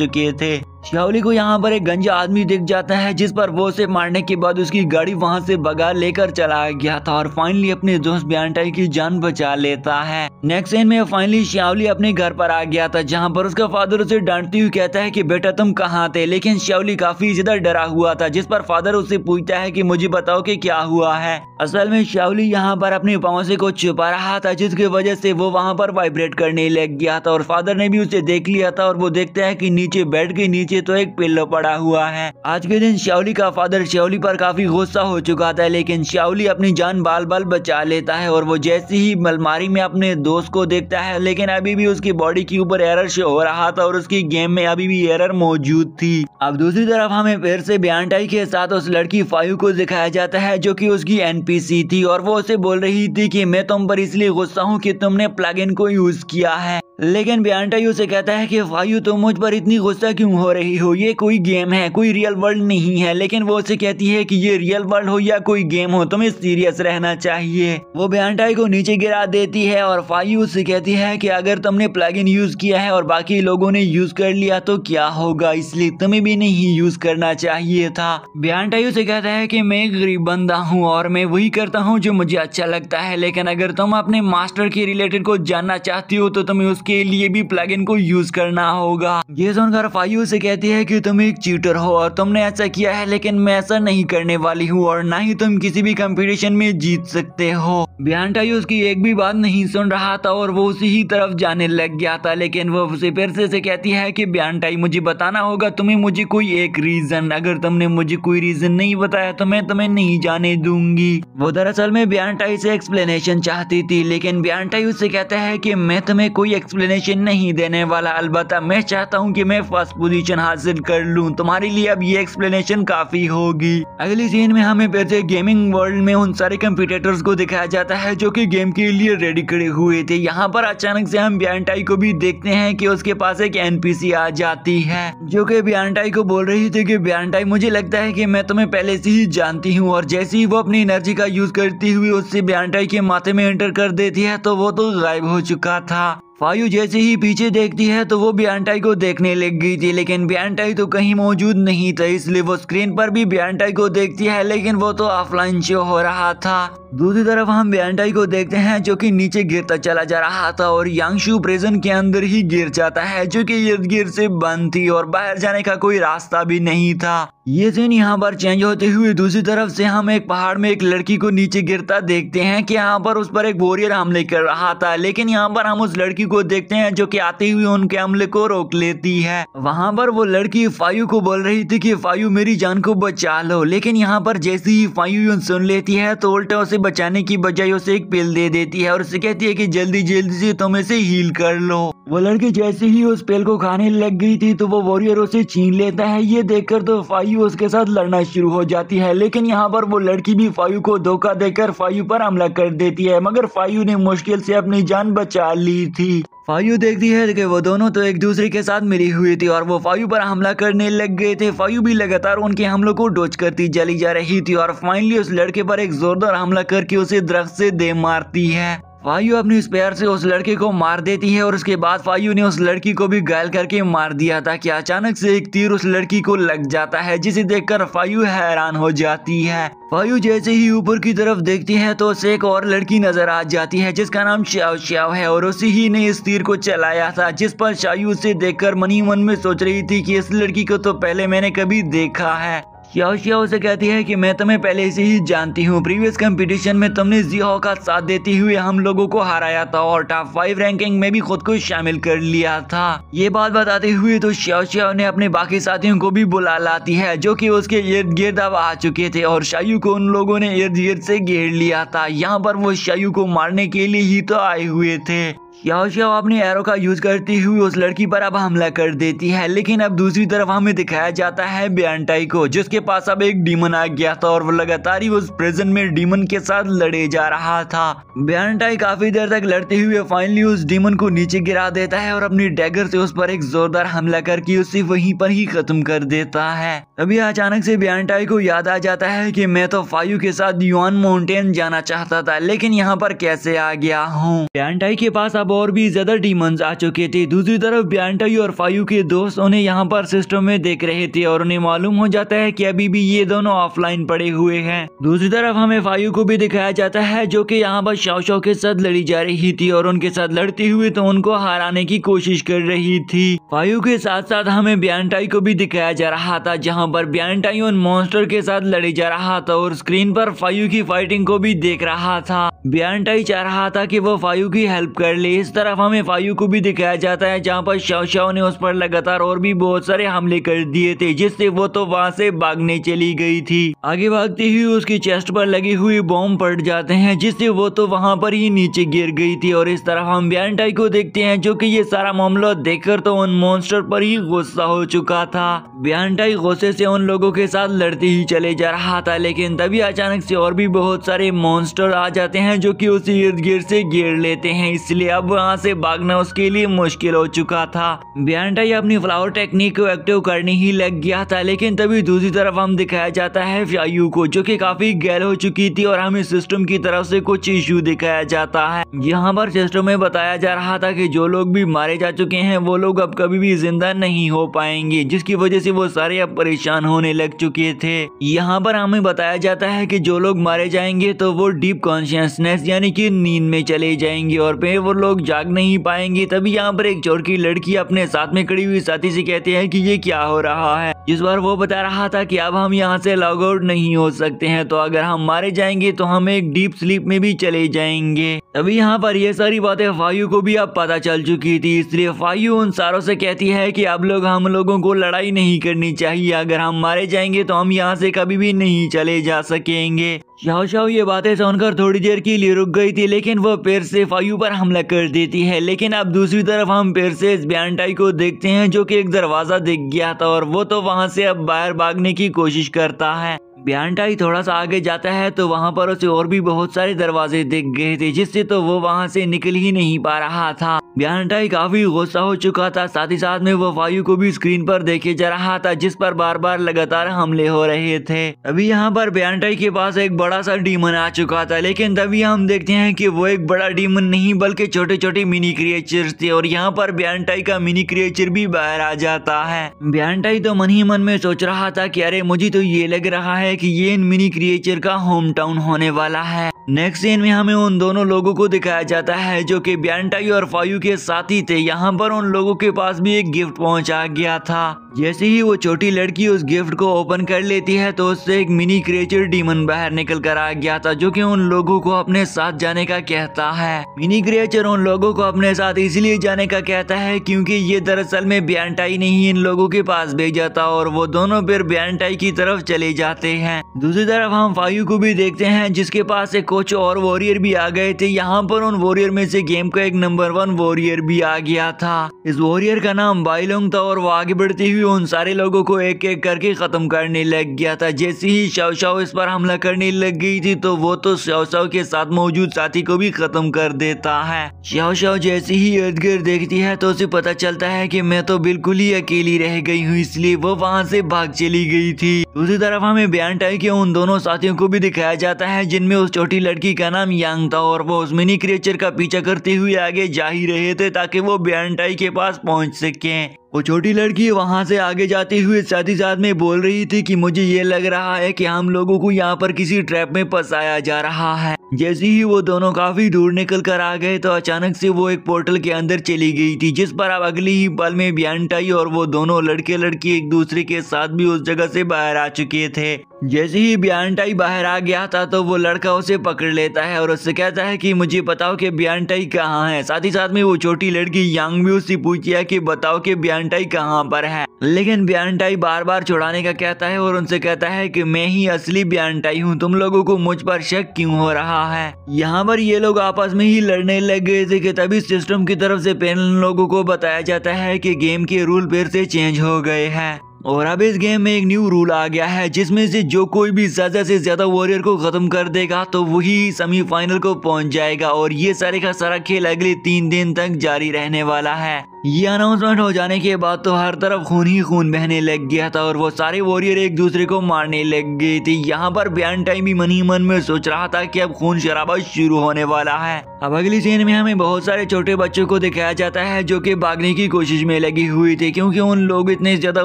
चुके थे श्यावली को यहाँ पर एक गंजा आदमी दिख जाता है जिस पर वो उसे मारने के बाद उसकी गाड़ी वहाँ से बगा लेकर चला गया था और फाइनली अपने दोस्त ब्यांटाई की जान बचा लेता है नेक्स्ट सीन में फाइनली श्यावली अपने घर पर आ गया था जहाँ पर उसका फादर उसे डांटती हुई कहता है की बेटा तुम कहाँ थे लेकिन श्यावली काफी ज्यादा डरा हुआ था जिस पर फादर उसे पूछता है की मुझे बताओ की क्या हुआ है असल में श्यावली यहाँ पर अपने पाँव से को छुपा रहा था जिसकी वजह से वो वहाँ पर वाइब्रेट करने लग गया था और फादर ने भी उसे देख लिया था और वो देखता है की नीचे बेड के नीचे नीचे तो एक पिल्लो पड़ा हुआ है आज के दिन श्यावली का फादर श्यावली पर काफी गुस्सा हो चुका था लेकिन श्यावली अपनी जान बाल बाल बचा लेता है और वो जैसे ही मलमारी में अपने दोस्त को देखता है लेकिन अभी भी उसकी बॉडी के ऊपर एरर शो हो रहा था और उसकी गेम में अभी भी एरर मौजूद थी अब दूसरी तरफ हमें फिर से बयांटाई के साथ उस लड़की फायू को दिखाया जाता है जो की उसकी एन थी और वो उसे बोल रही थी की मैं तुम पर इसलिए गुस्सा हूँ की तुमने प्लग को यूज किया है लेकिन बयांटायू से कहता है कि वायु तो मुझ पर इतनी गुस्सा क्यों हो रही हो ये कोई गेम है कोई रियल वर्ल्ड नहीं है लेकिन वो उसे कहती है कि ये रियल वर्ल्ड हो या कोई गेम हो तुम्हें सीरियस रहना चाहिए वो बयांटाई को नीचे गिरा देती है और वायु उसे कहती है कि अगर तुमने प्लग इन यूज किया है और बाकी लोगों ने यूज कर लिया तो क्या होगा इसलिए तुम्हें भी नहीं यूज करना चाहिए था बयांटायू से कहता है की मैं गरीब बंदा हूँ और मैं वही करता हूँ जो मुझे अच्छा लगता है लेकिन अगर तुम अपने मास्टर के रिलेटेड को जानना चाहती हो तो तुम्हें के लिए भी प्लग को यूज करना होगा ये सुनकर फायू से कहती है कि तुम एक चीटर हो और तुमने ऐसा किया है लेकिन मैं ऐसा नहीं करने वाली हूँ और ना ही तुम किसी भी कंपटीशन में जीत सकते हो बियांटाई उसकी एक भी बात नहीं सुन रहा था और वो उसी ही तरफ जाने लग गया था लेकिन वो उसे फिर से, से कहती है कि बियांटाई मुझे बताना होगा तुम्हें मुझे कोई एक रीजन अगर तुमने मुझे कोई रीजन नहीं बताया तो मैं तुम्हें नहीं जाने दूंगी वो दरअसल में बियांटाई से एक्सप्लेनेशन चाहती थी लेकिन बियांटाई उससे कहता है की मैं तुम्हें कोई एक्सप्लेन एक्सप्लेनेशन नहीं देने वाला अलबत्त मैं चाहता हूँ कि मैं फर्स्ट पोजीशन हासिल कर लूँ तुम्हारे लिए अब ये एक्सप्लेनेशन काफी होगी अगली सीन में हमें फिर गेमिंग वर्ल्ड में उन सारे कम्प्यूटेटर्स को दिखाया जाता है जो की गेम के लिए रेडी खड़े हुए थे यहाँ पर अचानक से हम बियांटाई को भी देखते हैं की उसके पास एक एनपीसी आ जाती है जो की बियांटाई को बोल रही थी की बियांटाई मुझे लगता है की मैं तुम्हें पहले से ही जानती हूँ और जैसे ही वो अपनी एनर्जी का यूज करती हुई उससे बियांटाई के माथे में एंटर कर देती है तो वो तो गायब हो चुका था फायु जैसे ही पीछे देखती है तो वो बियांटाई को देखने लग गई थी लेकिन बियांटाई तो कहीं मौजूद नहीं था इसलिए वो स्क्रीन पर भी बियांटाई को देखती है लेकिन वो तो ऑफलाइन शो हो रहा था दूसरी तरफ हम बियांटाई को देखते हैं जो कि नीचे गिरता चला जा रहा था और यांगशु प्रेजन के अंदर ही गिर जाता है जो की इर्द गिर्द से बंद थी और बाहर जाने का कोई रास्ता भी नहीं था ये सीन यहाँ पर चेंज होते हुए दूसरी तरफ से हम एक पहाड़ में एक लड़की को नीचे गिरता देखते हैं कि यहाँ पर उस पर एक बोरियर हमले कर रहा था लेकिन यहाँ पर हम उस लड़की को देखते हैं जो कि आते हुए उनके हमले को रोक लेती है वहाँ पर वो लड़की फायू को बोल रही थी कि फायू मेरी जान को बचा लो लेकिन यहाँ पर जैसे ही फायू सुन लेती है तो उल्टा उसे बचाने की बजाय उसे एक पिल दे देती है और उसे कहती है की जल्दी जल्दी से तुम इसे हील कर लो वो लड़की जैसे ही उस पेल को खाने लग गई थी तो वो वॉरियर उसे छीन लेता है ये देखकर तो फायू उसके साथ लड़ना शुरू हो जाती है लेकिन यहाँ पर वो लड़की भी फायू को धोखा देकर फायू पर हमला कर देती है मगर फायू ने मुश्किल से अपनी जान बचा ली थी फायू देखती है कि वो दोनों तो एक दूसरे के साथ मिली हुई थी और वो फायू पर हमला करने लग गए थे फायू भी लगातार उनके हमलों को डोच करती जली जा रही थी और फाइनली उस लड़के पर एक जोरदार हमला करके उसे दरख्त से दे मारती है फायू अपनी स्पेयर से उस लड़के को मार देती है और उसके बाद फायू ने उस लड़की को भी घायल करके मार दिया था कि अचानक से एक तीर उस लड़की को लग जाता है जिसे देखकर फायू हैरान हो जाती है फायू जैसे ही ऊपर की तरफ देखती है तो उसे एक और लड़की नजर आ जाती है जिसका नाम श्याव श्याव है और उसी ही ने इस तीर को चलाया था जिस पर शायू उसे देखकर मनी मन में सोच रही थी कि इस लड़की को तो पहले मैंने कभी देखा है याओशियाओ से कहती है कि मैं तुम्हें पहले से ही जानती हूँ प्रीवियस कंपटीशन में तुमने जीहो का साथ देते हुए हम लोगों को हराया था और टॉप फाइव रैंकिंग में भी खुद को शामिल कर लिया था ये बात बताते हुए तो शाओशियाओ ने अपने बाकी साथियों को भी बुला लाती है जो कि उसके इर्द गिर्द अब आ चुके थे और शायु को उन लोगों ने इर्द गिर्द से घेर लिया था यहाँ पर वो शायु को मारने के लिए ही तो आए हुए थे याओशियाओ अपने एरो का यूज करती हुई उस लड़की पर अब हमला कर देती है लेकिन अब दूसरी तरफ हमें दिखाया जाता है बियांटाई को जिसके पास अब एक डीमन आ गया था और वो लगातार ही उस प्रेजेंट में डीमन के साथ लड़े जा रहा था बियांटाई काफी देर तक लड़ते हुए फाइनली उस डीमन को नीचे गिरा देता है और अपनी डैगर से उस पर एक जोरदार हमला करके उसे वहीं पर ही खत्म कर देता है तभी अचानक से बियांटाई को याद आ जाता है की मैं तो फायु के साथ युआन माउंटेन जाना चाहता था लेकिन यहाँ पर कैसे आ गया हूँ बियांटाई के पास अब अब और भी ज्यादा डीमंस आ चुके थे दूसरी तरफ बियांटाई और फायू के दोस्त उन्हें यहाँ पर सिस्टम में देख रहे थे और उन्हें मालूम हो जाता है कि अभी भी ये दोनों ऑफलाइन पड़े हुए हैं दूसरी तरफ हमें फायू को भी दिखाया जाता है जो कि यहाँ पर शाओशाओ के साथ लड़ी जा रही थी और उनके साथ लड़ती हुई तो उनको हराने की कोशिश कर रही थी फायू के साथ साथ हमें बियांटाई को भी दिखाया जा रहा था जहाँ पर बियांटाई उन मॉन्स्टर के साथ लड़ी जा रहा था और स्क्रीन पर फायू की फाइटिंग को भी देख रहा था बियांटाई चाह रहा था कि वो फायू की हेल्प कर ले इस तरफ हमें वायु को भी दिखाया जाता है जहाँ पर शाओशाओ ने उस पर लगातार और भी बहुत सारे हमले कर दिए थे जिससे वो तो वहाँ से भागने चली गई थी आगे भागते ही उसकी चेस्ट पर लगे हुए बॉम्ब पड़ जाते हैं जिससे वो तो वहाँ पर ही नीचे गिर गई थी और इस तरफ हम वैलेंटाइन को देखते हैं जो की ये सारा मामला देख तो उन मॉन्स्टर पर ही गुस्सा हो चुका था वैलेंटाइन गुस्से से उन लोगों के साथ लड़ते ही चले जा रहा था लेकिन तभी अचानक से और भी बहुत सारे मॉन्स्टर आ जाते हैं जो की उसे इर्द गिर्द से घेर लेते हैं इसलिए अब अब वहाँ से भागना उसके लिए मुश्किल हो चुका था ये अपनी फ्लावर टेक्निक को एक्टिव करने ही लग गया था लेकिन तभी दूसरी तरफ हम दिखाया जाता है फ्यायू को जो कि काफी गैल हो चुकी थी और हमें सिस्टम की तरफ से कुछ इश्यू दिखाया जाता है यहाँ पर सिस्टम में बताया जा रहा था की जो लोग भी मारे जा चुके हैं वो लोग अब कभी भी जिंदा नहीं हो पाएंगे जिसकी वजह से वो सारे अब परेशान होने लग चुके थे यहाँ पर हमें बताया जाता है कि जो लोग मारे जाएंगे तो वो डीप कॉन्शियसनेस यानी कि नींद में चले जाएंगे और फिर वो लोग लोग जाग नहीं पाएंगे तभी यहाँ पर एक चोर की लड़की अपने साथ में खड़ी हुई साथी से कहते हैं कि ये क्या हो रहा है इस बार वो बता रहा था कि अब हम यहाँ से लॉग आउट नहीं हो सकते हैं तो अगर हम मारे जाएंगे तो हम एक डीप स्लीप में भी चले जाएंगे तभी यहाँ पर ये सारी बातें फायु को भी अब पता चल चुकी थी इसलिए फायु उन सारों से कहती है कि अब लोग हम लोगों को लड़ाई नहीं करनी चाहिए अगर हम मारे जाएंगे तो हम यहाँ से कभी भी नहीं चले जा सकेंगे शाओ शाओ ये बातें सुनकर थोड़ी देर के लिए रुक गई थी लेकिन वह पेर से फायू पर हमला कर देती है लेकिन अब दूसरी तरफ हम पेर से इस ब्यांटाई को देखते हैं जो कि एक दरवाज़ा दिख गया था और वो तो वहाँ से अब बाहर भागने की कोशिश करता है ही थोड़ा सा आगे जाता है तो वहाँ पर उसे और भी बहुत सारे दरवाजे दिख गए थे जिससे तो वो वहाँ से निकल ही नहीं पा रहा था ही काफी गुस्सा हो चुका था साथ ही साथ में वो वायु को भी स्क्रीन पर देखे जा रहा था जिस पर बार बार लगातार हमले हो रहे थे अभी यहाँ पर बियांटाई के पास एक बड़ा सा डीमन आ चुका था लेकिन तभी हम देखते हैं कि वो एक बड़ा डीमन नहीं बल्कि छोटे छोटे मिनी क्रिएचर थे और यहाँ पर बियांटाई का मिनी क्रिएचर भी बाहर आ जाता है बियांटाई तो मन ही मन में सोच रहा था की अरे मुझे तो ये लग रहा है है कि ये इन मिनी क्रिएचर का होम टाउन होने वाला है नेक्स्ट सीन में हमें उन दोनों लोगों को दिखाया जाता है जो कि ब्यांटाई और फायू के साथी थे यहाँ पर उन लोगों के पास भी एक गिफ्ट पहुँचा गया था जैसे ही वो छोटी लड़की उस गिफ्ट को ओपन कर लेती है तो उससे एक मिनी क्रिएचर डीमन बाहर निकल कर आ गया था जो कि उन लोगों को अपने साथ जाने का कहता है मिनी क्रिएचर उन लोगों को अपने साथ इसलिए जाने का कहता है क्योंकि ये दरअसल में ब्यांटाई ने ही इन लोगों के पास भेजा था और वो दोनों फिर ब्यांटाई की तरफ चले जाते हैं दूसरी तरफ हम फायू को भी देखते हैं जिसके पास एक कोच और वॉरियर भी आ गए थे यहाँ पर उन वॉरियर में से गेम का एक नंबर वन वॉरियर भी आ गया था इस वॉरियर का नाम बाइलोंग था और वो आगे बढ़ती भी उन सारे लोगों को एक एक करके ख़त्म करने लग गया था जैसे ही शवशाव इस पर हमला करने लग गई थी तो वो तो शवशाव के साथ मौजूद साथी को भी ख़त्म कर देता है शवशाव जैसे ही इर्द देखती है तो उसे पता चलता है कि मैं तो बिल्कुल ही अकेली रह गई हूँ इसलिए वो वहाँ से भाग चली गई थी दूसरी तरफ हमें बयान टाई के उन दोनों साथियों को भी दिखाया जाता है जिनमें उस छोटी लड़की का नाम यांग था और वो उस मिनी क्रिएचर का पीछा करते हुए आगे जा ही रहे थे ताकि वो बयान टाई के पास पहुँच सके वो छोटी लड़की वहाँ से आगे जाती हुई साथ ही साथ में बोल रही थी कि मुझे ये लग रहा है कि हम लोगों को यहाँ पर किसी ट्रैप में फंसाया जा रहा है जैसे ही वो दोनों काफी दूर निकल कर आ गए तो अचानक से वो एक पोर्टल के अंदर चली गई थी जिस पर अब अगले ही पल में बियांटाई और वो दोनों लड़के लड़की एक दूसरे के साथ भी उस जगह से बाहर आ चुके थे जैसे ही बियांटाई बाहर आ गया था तो वो लड़का उसे पकड़ लेता है और उससे कहता है कि मुझे बताओ कि बियांटाई कहाँ है साथ ही साथ में वो छोटी लड़की यांग भी उससे पूछती है कि बताओ कि बियांटाई कहाँ पर है लेकिन बियांटाई बार बार छुड़ाने का कहता है और उनसे कहता है कि मैं ही असली बियांटाई हूँ तुम लोगों को मुझ पर शक क्यों हो रहा है यहाँ पर ये लोग आपस में ही लड़ने लग गए थे कि तभी सिस्टम की तरफ से पेन लोगों को बताया जाता है कि गेम के रूल फिर से चेंज हो गए हैं और अब इस गेम में एक न्यू रूल आ गया है जिसमें से जो कोई भी ज़्यादा से ज़्यादा वॉरियर को ख़त्म कर देगा तो वही सेमीफाइनल को पहुंच जाएगा और ये सारे का सारा खेल अगले तीन दिन तक जारी रहने वाला है ये अनाउंसमेंट हो जाने के बाद तो हर तरफ खून ही खून बहने लग गया था और वो सारे वॉरियर एक दूसरे को मारने लग गए थे यहाँ पर बयान टाइम भी मन ही मन में सोच रहा था कि अब खून शराबा शुरू होने वाला है अब अगली सीन में हमें बहुत सारे छोटे बच्चों को दिखाया जाता है जो कि भागने की कोशिश में लगी हुई थे क्योंकि उन लोग इतने ज्यादा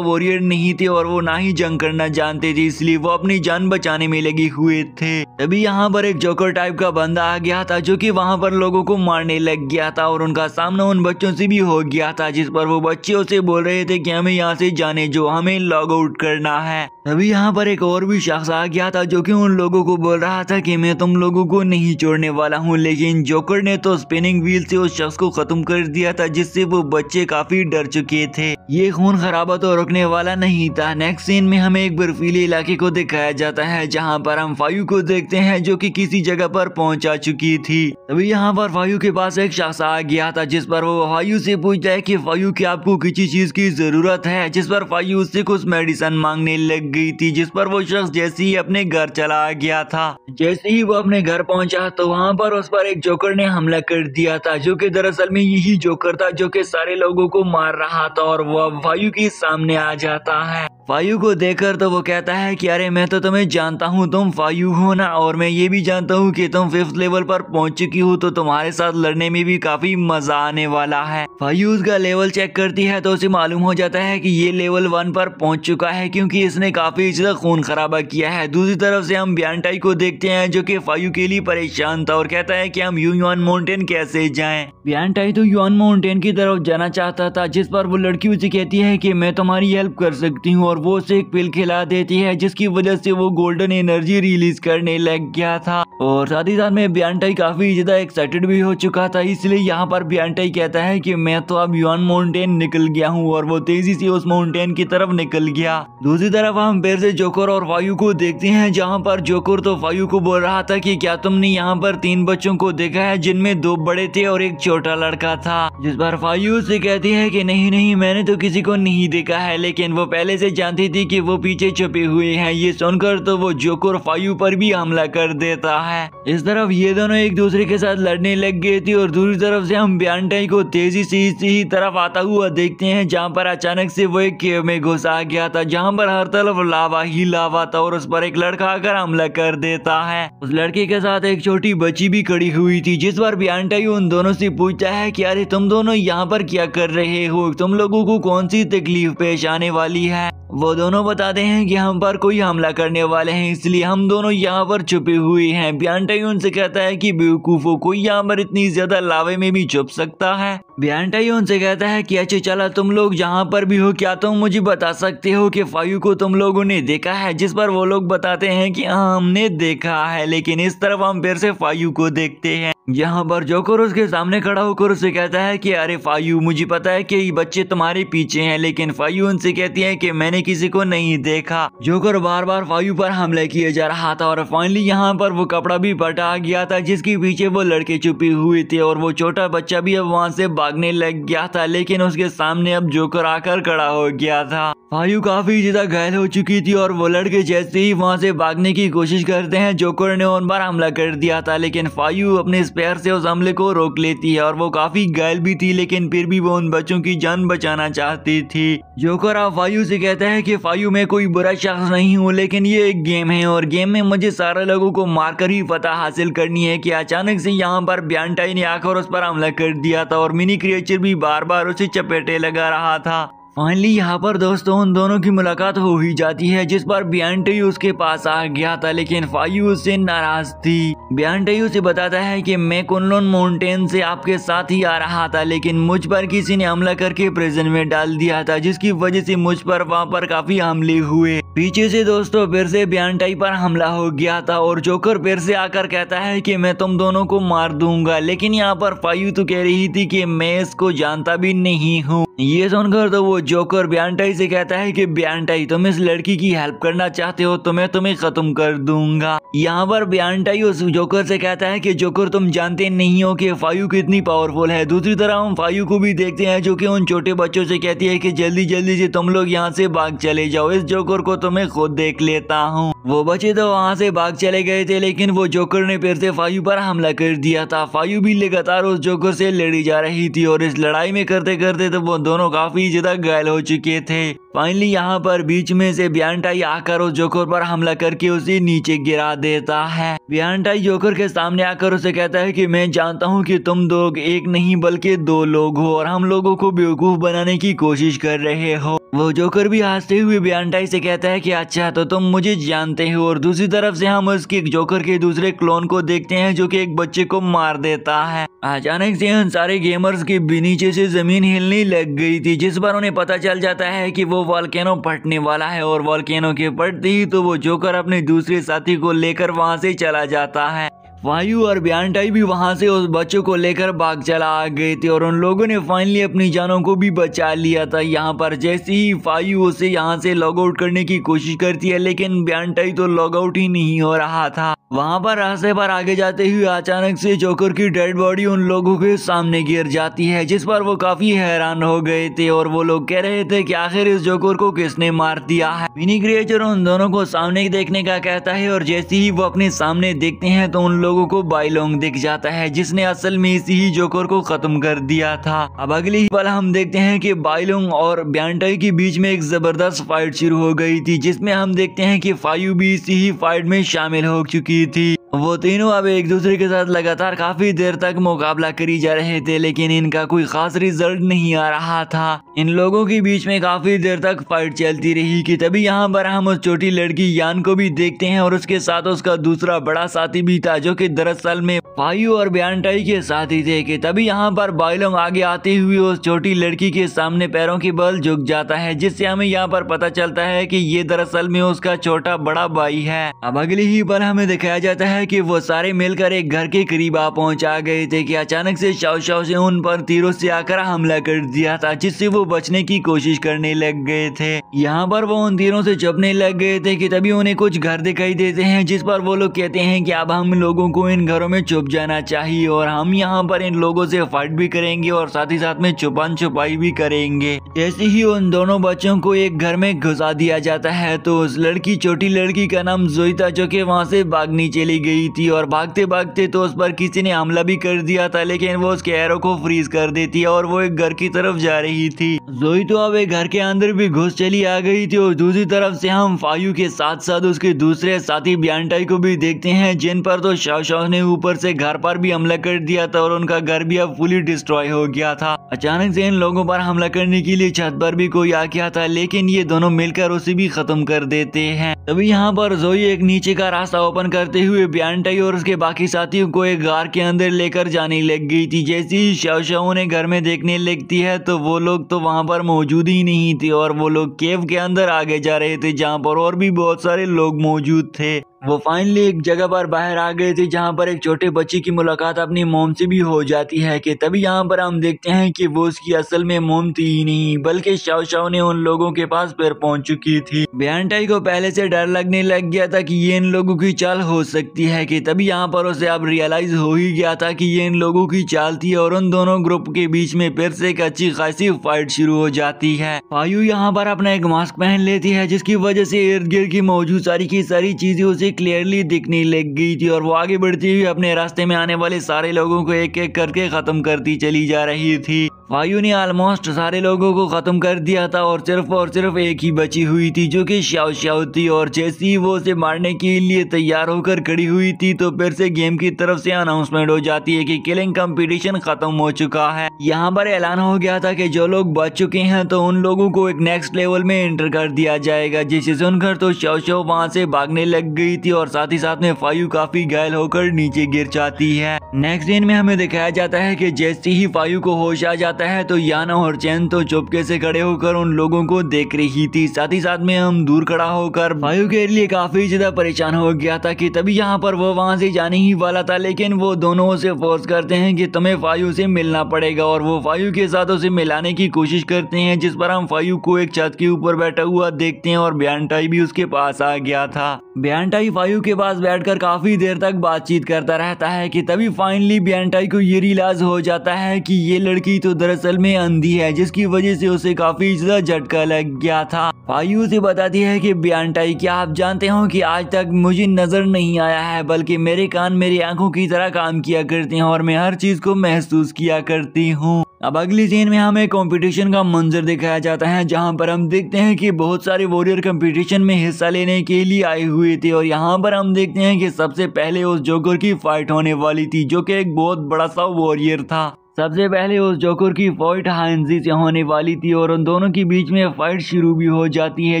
वॉरियर नहीं थे और वो ना ही जंग करना जानते थे इसलिए वो अपनी जान बचाने में लगे हुए थे तभी यहाँ पर एक जोकर टाइप का बंदा आ गया था जो की वहाँ पर लोगों को मारने लग गया था और उनका सामना उन बच्चों से भी हो गया किया था जिस पर वो बच्चियों से बोल रहे थे कि हमें यहाँ से जाने जो हमें लॉग आउट करना है तभी यहाँ पर एक और भी शख्स आ गया था जो कि उन लोगों को बोल रहा था कि मैं तुम लोगों को नहीं छोड़ने वाला हूँ लेकिन जोकर ने तो स्पिनिंग व्हील से उस शख्स को खत्म कर दिया था जिससे वो बच्चे काफी डर चुके थे ये खून खराबा तो रुकने वाला नहीं था नेक्स्ट सीन में हमें एक बर्फीले इलाके को दिखाया जाता है जहाँ पर हम फायु को देखते हैं जो कि किसी जगह पर पहुंचा चुकी थी तभी यहाँ पर फायु के पास एक शख्स आ गया था जिस पर वो वायु से पूछता है कि फायू की आपको किसी चीज़ की ज़रूरत है जिस पर फायु उससे कुछ मेडिसन मांगने लग गई थी जिस पर वो शख्स जैसे ही अपने घर चला गया था जैसे ही वो अपने घर पहुंचा तो वहाँ पर उस पर एक जोकर ने हमला कर दिया था जो कि दरअसल में यही जोकर था जो कि सारे लोगों को मार रहा था और अब वायु के सामने आ जाता है फायु को देखकर तो वो कहता है कि अरे मैं तो तुम्हें जानता हूँ तुम फायु हो ना और मैं ये भी जानता हूँ कि तुम फिफ्थ लेवल पर पहुंच चुकी हो तो तुम्हारे साथ लड़ने में भी काफी मजा आने वाला है फायु उसका लेवल चेक करती है तो उसे मालूम हो जाता है कि ये लेवल वन पर पहुंच चुका है क्योंकि इसने काफ़ी ज़्यादा खून खराबा किया है दूसरी तरफ से हम ब्यांटाई को देखते हैं जो कि फायु के लिए परेशान था और कहता है कि हम यू युआन माउंटेन कैसे जाएं ब्यांटाई तो युआन माउंटेन की तरफ जाना चाहता था जिस पर वो लड़की उसे कहती है की मैं तुम्हारी हेल्प कर सकती हूँ और वो उसे एक पिल खिला देती है जिसकी वजह से वो गोल्डन एनर्जी रिलीज करने लग गया था और साथ ही साथ में ब्यांटाई काफ़ी ज़्यादा एक्साइटेड भी हो चुका था इसलिए यहाँ पर ब्यांटाई कहता है कि मैं तो अब बियॉन माउंटेन निकल गया हूँ और वो तेजी से उस माउंटेन की तरफ निकल गया दूसरी तरफ हम फिर से जोकर और वायु को देखते हैं जहाँ पर जोकर तो वायु को बोल रहा था कि क्या तुमने यहाँ पर तीन बच्चों को देखा है जिनमें दो बड़े थे और एक छोटा लड़का था जिस पर वायु से कहती है की नहीं नहीं मैंने तो किसी को नहीं देखा है लेकिन वो पहले से जानती थी की वो पीछे छुपे हुए है ये सुनकर तो वो जोकर वायु पर भी हमला कर देता है इस तरफ ये दोनों एक दूसरे के साथ लड़ने लग गए थे और दूसरी तरफ से हम ब्यांटाई को तेजी से की तरफ आता हुआ देखते हैं जहाँ पर अचानक से वो एक केव में घुस आ गया था जहाँ पर हर तरफ लावा ही लावा था और उस पर एक लड़का आकर हमला कर देता है उस लड़के के साथ एक छोटी बच्ची भी खड़ी हुई थी जिस पर बियांटाई उन दोनों से पूछता है की अरे तुम दोनों यहाँ पर क्या कर रहे हो तुम लोगो को कौन सी तकलीफ पेश आने वाली है वो दोनों बताते हैं कि हम पर कोई हमला करने वाले हैं इसलिए हम दोनों यहाँ पर छुपे हुए हैं बियांटाई उनसे कहता है कि बेवकूफो कोई यहाँ पर इतनी ज्यादा लावे में भी छुप सकता है बियांटाई उनसे उनसे कहता है कि अच्छा चला तुम लोग जहाँ पर भी हो क्या तुम मुझे बता सकते हो कि फायू को तुम लोगों ने देखा है जिस पर वो लोग बताते हैं कि हाँ, हमने देखा है लेकिन इस तरफ हम फिर से फायू को देखते हैं यहाँ पर जोकर उसके सामने खड़ा होकर उसे कहता है कि अरे फायू मुझे पता है कि बच्चे तुम्हारे पीछे हैं लेकिन फायू उनसे कहती है कि मैंने किसी को नहीं देखा जोकर बार बार फायू पर हमले किए जा रहा था और फाइनली यहाँ पर वो कपड़ा भी पटा गया था जिसके पीछे वो लड़के छुपी हुई थी और वो छोटा बच्चा भी अब वहाँ से भागने लग गया गया था लेकिन उसके सामने अब जोकर आकर खड़ा हो गया था वायु काफी ज्यादा घायल हो चुकी थी और वो लड़के जैसे ही वहां से भागने की कोशिश करते हैं जोकर ने उन पर हमला कर दिया था लेकिन फायु अपने स्पेयर से उस हमले को रोक लेती है और वो काफी घायल भी थी लेकिन फिर भी वो उन बच्चों की जान बचाना चाहती थी जोकर आप फायु से कहता है कि फायु मैं कोई बुरा शख्स नहीं हूँ लेकिन ये एक गेम है और गेम में मुझे सारे लोगों को मारकर ही पता हासिल करनी है की अचानक से यहाँ पर ब्यांटाई ने आकर उस पर हमला कर दिया था और मिनी क्रिएचर भी बार बार उसे चपेटे लगा रहा था फाइनली यहाँ पर दोस्तों उन दोनों की मुलाकात हो ही जाती है जिस पर बियांटई उसके पास आ गया था लेकिन फायू उससे नाराज थी बियांटई उसे बताता है कि मैं कुनलोन माउंटेन से आपके साथ ही आ रहा था लेकिन मुझ पर किसी ने हमला करके प्रिजन में डाल दिया था जिसकी वजह से मुझ पर वहाँ पर काफी हमले हुए पीछे से दोस्तों फिर से ब्यांटाई पर हमला हो गया था और जोकर फिर से आकर कहता है कि मैं तुम दोनों को मार दूंगा लेकिन यहाँ पर फायू तो कह रही थी कि मैं इसको जानता भी नहीं हूँ ये सुनकर तो वो जोकर ब्यांटाई से कहता है कि ब्यांटाई तुम इस लड़की की हेल्प करना चाहते हो तो मैं तुम्हें खत्म कर दूंगा यहाँ पर ब्यांटाई उस जोकर से कहता है की जोकर तुम जानते नहीं हो कि फायू कितनी पावरफुल है दूसरी तरह हम फायू को भी देखते हैं जो की उन छोटे बच्चों से कहती है की जल्दी जल्दी से तुम लोग यहाँ से भाग चले जाओ इस जोकर को तो मैं खुद देख लेता हूँ वो बचे तो वहाँ से भाग चले गए थे लेकिन वो जोकर ने फिर से फायू पर हमला कर दिया था फायू भी लगातार उस जोकर से लड़ी जा रही थी और इस लड़ाई में करते करते तो वो दोनों काफी ज्यादा घायल हो चुके थे फाइनली यहाँ पर बीच में से बियांटाई आकर उस जोकर पर हमला करके उसे नीचे गिरा देता है बियांटाई जोकर के सामने आकर उसे कहता है कि मैं जानता हूँ कि तुम लोग एक नहीं बल्कि दो लोग हो और हम लोगों को बेवकूफ बनाने की कोशिश कर रहे हो वो जोकर भी हंसते हुए बियांटाई से कहता है कि अच्छा तो तुम मुझे जानते हो और दूसरी तरफ से हम उसके जोकर के दूसरे क्लोन को देखते हैं जो कि एक बच्चे को मार देता है अचानक से उन सारे गेमर्स के नीचे से जमीन हिलने लग गई थी जिस बार उन्हें पता चल जाता है कि वो वॉलकैनो फटने वाला है और वॉलकैनो के फटते ही तो वो जोकर अपने दूसरे साथी को लेकर वहाँ से चला जाता है वायु और ब्यानटाई भी वहाँ से उस बच्चे को लेकर भाग चला आ गए थे और उन लोगों ने फाइनली अपनी जानों को भी बचा लिया था यहाँ पर जैसे ही वायु उसे यहाँ से लॉग आउट करने की कोशिश करती है लेकिन ब्यानटाई तो लॉग आउट ही नहीं हो रहा था वहाँ पर रास्ते पर आगे जाते हुए अचानक से जोकर की डेड बॉडी उन लोगों के सामने गिर जाती है जिस पर वो काफी हैरान हो गए थे और वो लोग कह रहे थे कि आखिर इस जोकर को किसने मार दिया है मिनी क्रिएचर उन दोनों को सामने देखने का कहता है और जैसे ही वो अपने सामने देखते हैं तो उन लोग लोगों को बाइलोंग दिख जाता है जिसने असल में इसी ही जोकर को खत्म कर दिया था अब अगले ही पल हम देखते हैं कि बाइलोंग और ब्यांटाई के बीच में एक जबरदस्त फाइट शुरू हो गई थी जिसमें हम देखते हैं कि फायू भी इसी ही फाइट में शामिल हो चुकी थी वो तीनों अब एक दूसरे के साथ लगातार काफ़ी देर तक मुकाबला करी जा रहे थे लेकिन इनका कोई खास रिजल्ट नहीं आ रहा था इन लोगों के बीच में काफ़ी देर तक फाइट चलती रही कि तभी यहाँ पर हम उस छोटी लड़की यान को भी देखते हैं और उसके साथ उसका दूसरा बड़ा साथी भी था जो कि दरअसल में फायू और बयानटाई के साथी थे कि तभी यहाँ पर बाइलोंग आगे आते हुए उस छोटी लड़की के सामने पैरों के बल झुक जाता है जिससे हमें यहाँ पर पता चलता है की ये दरअसल में उसका छोटा बड़ा भाई है अब अगले ही पर हमें दिखाया जाता है है कि वो सारे मिलकर एक घर के करीब आ पहुंचा गए थे कि अचानक से शाओ शाओ से उन पर तीरों से आकर हमला कर दिया था जिससे वो बचने की कोशिश करने लग गए थे यहाँ पर वो उन तीरों से जपने लग गए थे कि तभी उन्हें कुछ घर दिखाई देते हैं जिस पर वो लोग कहते हैं कि अब हम लोगों को इन घरों में छुप जाना चाहिए और हम यहाँ पर इन लोगों से फाइट भी करेंगे और साथ ही साथ में छुपान छुपाई भी करेंगे ऐसे ही उन दोनों बच्चों को एक घर में घुसा दिया जाता है तो उस लड़की छोटी लड़की का नाम जोईता जो कि वहाँ से बागनी चली गई गई थी और भागते भागते तो उस पर किसी ने हमला भी कर दिया था लेकिन वो उसके एरो को फ्रीज कर देती है और वो एक घर की तरफ जा रही थी जोई तो अब एक घर के अंदर भी घुस चली आ गई थी और दूसरी तरफ से हम फायु के साथ साथ उसके दूसरे साथी ब्यांटाई को भी देखते हैं जिन पर तो शाह ने ऊपर से घर पर भी हमला कर दिया था और उनका घर भी अब फुली डिस्ट्रॉय हो गया था अचानक से इन लोगों पर हमला करने के लिए छत पर भी कोई आ गया था लेकिन ये दोनों मिलकर उसे भी खत्म कर देते हैं तभी यहाँ पर जोई एक नीचे का रास्ता ओपन करते हुए प्यानटाई और उसके बाकी साथियों को एक गार के अंदर लेकर जाने लग गई थी जैसे ही शव उन्हें घर में देखने लगती है तो वो लोग तो वहाँ पर मौजूद ही नहीं थे और वो लोग केव के अंदर आगे जा रहे थे जहाँ पर और भी बहुत सारे लोग मौजूद थे वो फाइनली एक जगह पर बाहर आ गए थे जहाँ पर एक छोटे बच्चे की मुलाकात अपनी मोम से भी हो जाती है कि तभी यहाँ पर हम देखते हैं कि वो उसकी असल में मोम थी ही नहीं बल्कि शाव शाव ने उन लोगों के पास फिर पहुंच चुकी थी टाई को पहले से डर लगने लग गया था कि ये इन लोगों की चाल हो सकती है कि तभी यहाँ पर उसे अब रियलाइज हो ही गया था कि ये इन लोगों की चाल थी और उन दोनों ग्रुप के बीच में फिर से एक अच्छी खासी फाइट शुरू हो जाती है फायू यहाँ पर अपना एक मास्क पहन लेती है जिसकी वजह से इर्द गिर्द की मौजूद सारी की सारी चीजें उसे क्लियरली दिखने लग गई थी और वो आगे बढ़ती हुई अपने रास्ते में आने वाले सारे लोगों को एक एक करके ख़त्म करती चली जा रही थी वायु ने ऑलमोस्ट सारे लोगों को ख़त्म कर दिया था और सिर्फ और सिर्फ एक ही बची हुई थी जो कि श्याव श्याव थी और जैसे ही वो उसे मारने के लिए तैयार होकर खड़ी हुई थी तो फिर से गेम की तरफ से अनाउंसमेंट हो जाती है कि किलिंग कंपटीशन खत्म हो चुका है यहाँ पर ऐलान हो गया था कि जो लोग बच चुके हैं तो उन लोगों को एक नेक्स्ट लेवल में एंटर कर दिया जाएगा जिसे सुनकर तो श्याव श्याव वहाँ से भागने लग गई थी और साथ ही साथ में फायु काफी घायल होकर नीचे गिर जाती है नेक्स्ट दिन में हमें दिखाया जाता है कि जैसे ही फायु को होश आ जाता है तो याना और चैन तो चुपके से खड़े होकर उन लोगों को देख रही थी साथ ही साथ में हम दूर खड़ा होकर फायु के लिए काफी ज्यादा परेशान हो गया था की तभी यहाँ पर वो वहाँ से जाने ही वाला था लेकिन वो दोनों उसे फोर्स करते हैं की तुम्हें फायु से मिलना पड़ेगा और वो फायु के साथ उसे मिलाने की कोशिश करते हैं जिस पर हम फायु को एक छत के ऊपर बैठा हुआ देखते हैं और बयानटाई भी उसके पास आ गया था बयानटाई वायु के पास बैठकर काफ़ी देर तक बातचीत करता रहता है कि तभी फाइनली बियंटाई को ये रिलाज हो जाता है कि ये लड़की तो दरअसल में अंधी है जिसकी वजह से उसे काफ़ी ज़्यादा झटका लग गया था वायु से बताती है कि बियंटाई क्या आप जानते हो कि आज तक मुझे नज़र नहीं आया है बल्कि मेरे कान मेरी आंखों की तरह काम किया करते हैं और मैं हर चीज़ को महसूस किया करती हूँ अब अगली सीन में हमें कंपटीशन का मंजर दिखाया जाता है जहां पर हम देखते हैं कि बहुत सारे वॉरियर कंपटीशन में हिस्सा लेने के लिए आए हुए थे और यहां पर हम देखते हैं कि सबसे पहले उस जोकर की फाइट होने वाली थी जो कि एक बहुत बड़ा सा वॉरियर था सबसे पहले उस जोकर की फाइट हाइनजी से होने वाली थी और उन दोनों के बीच में फाइट शुरू भी हो जाती है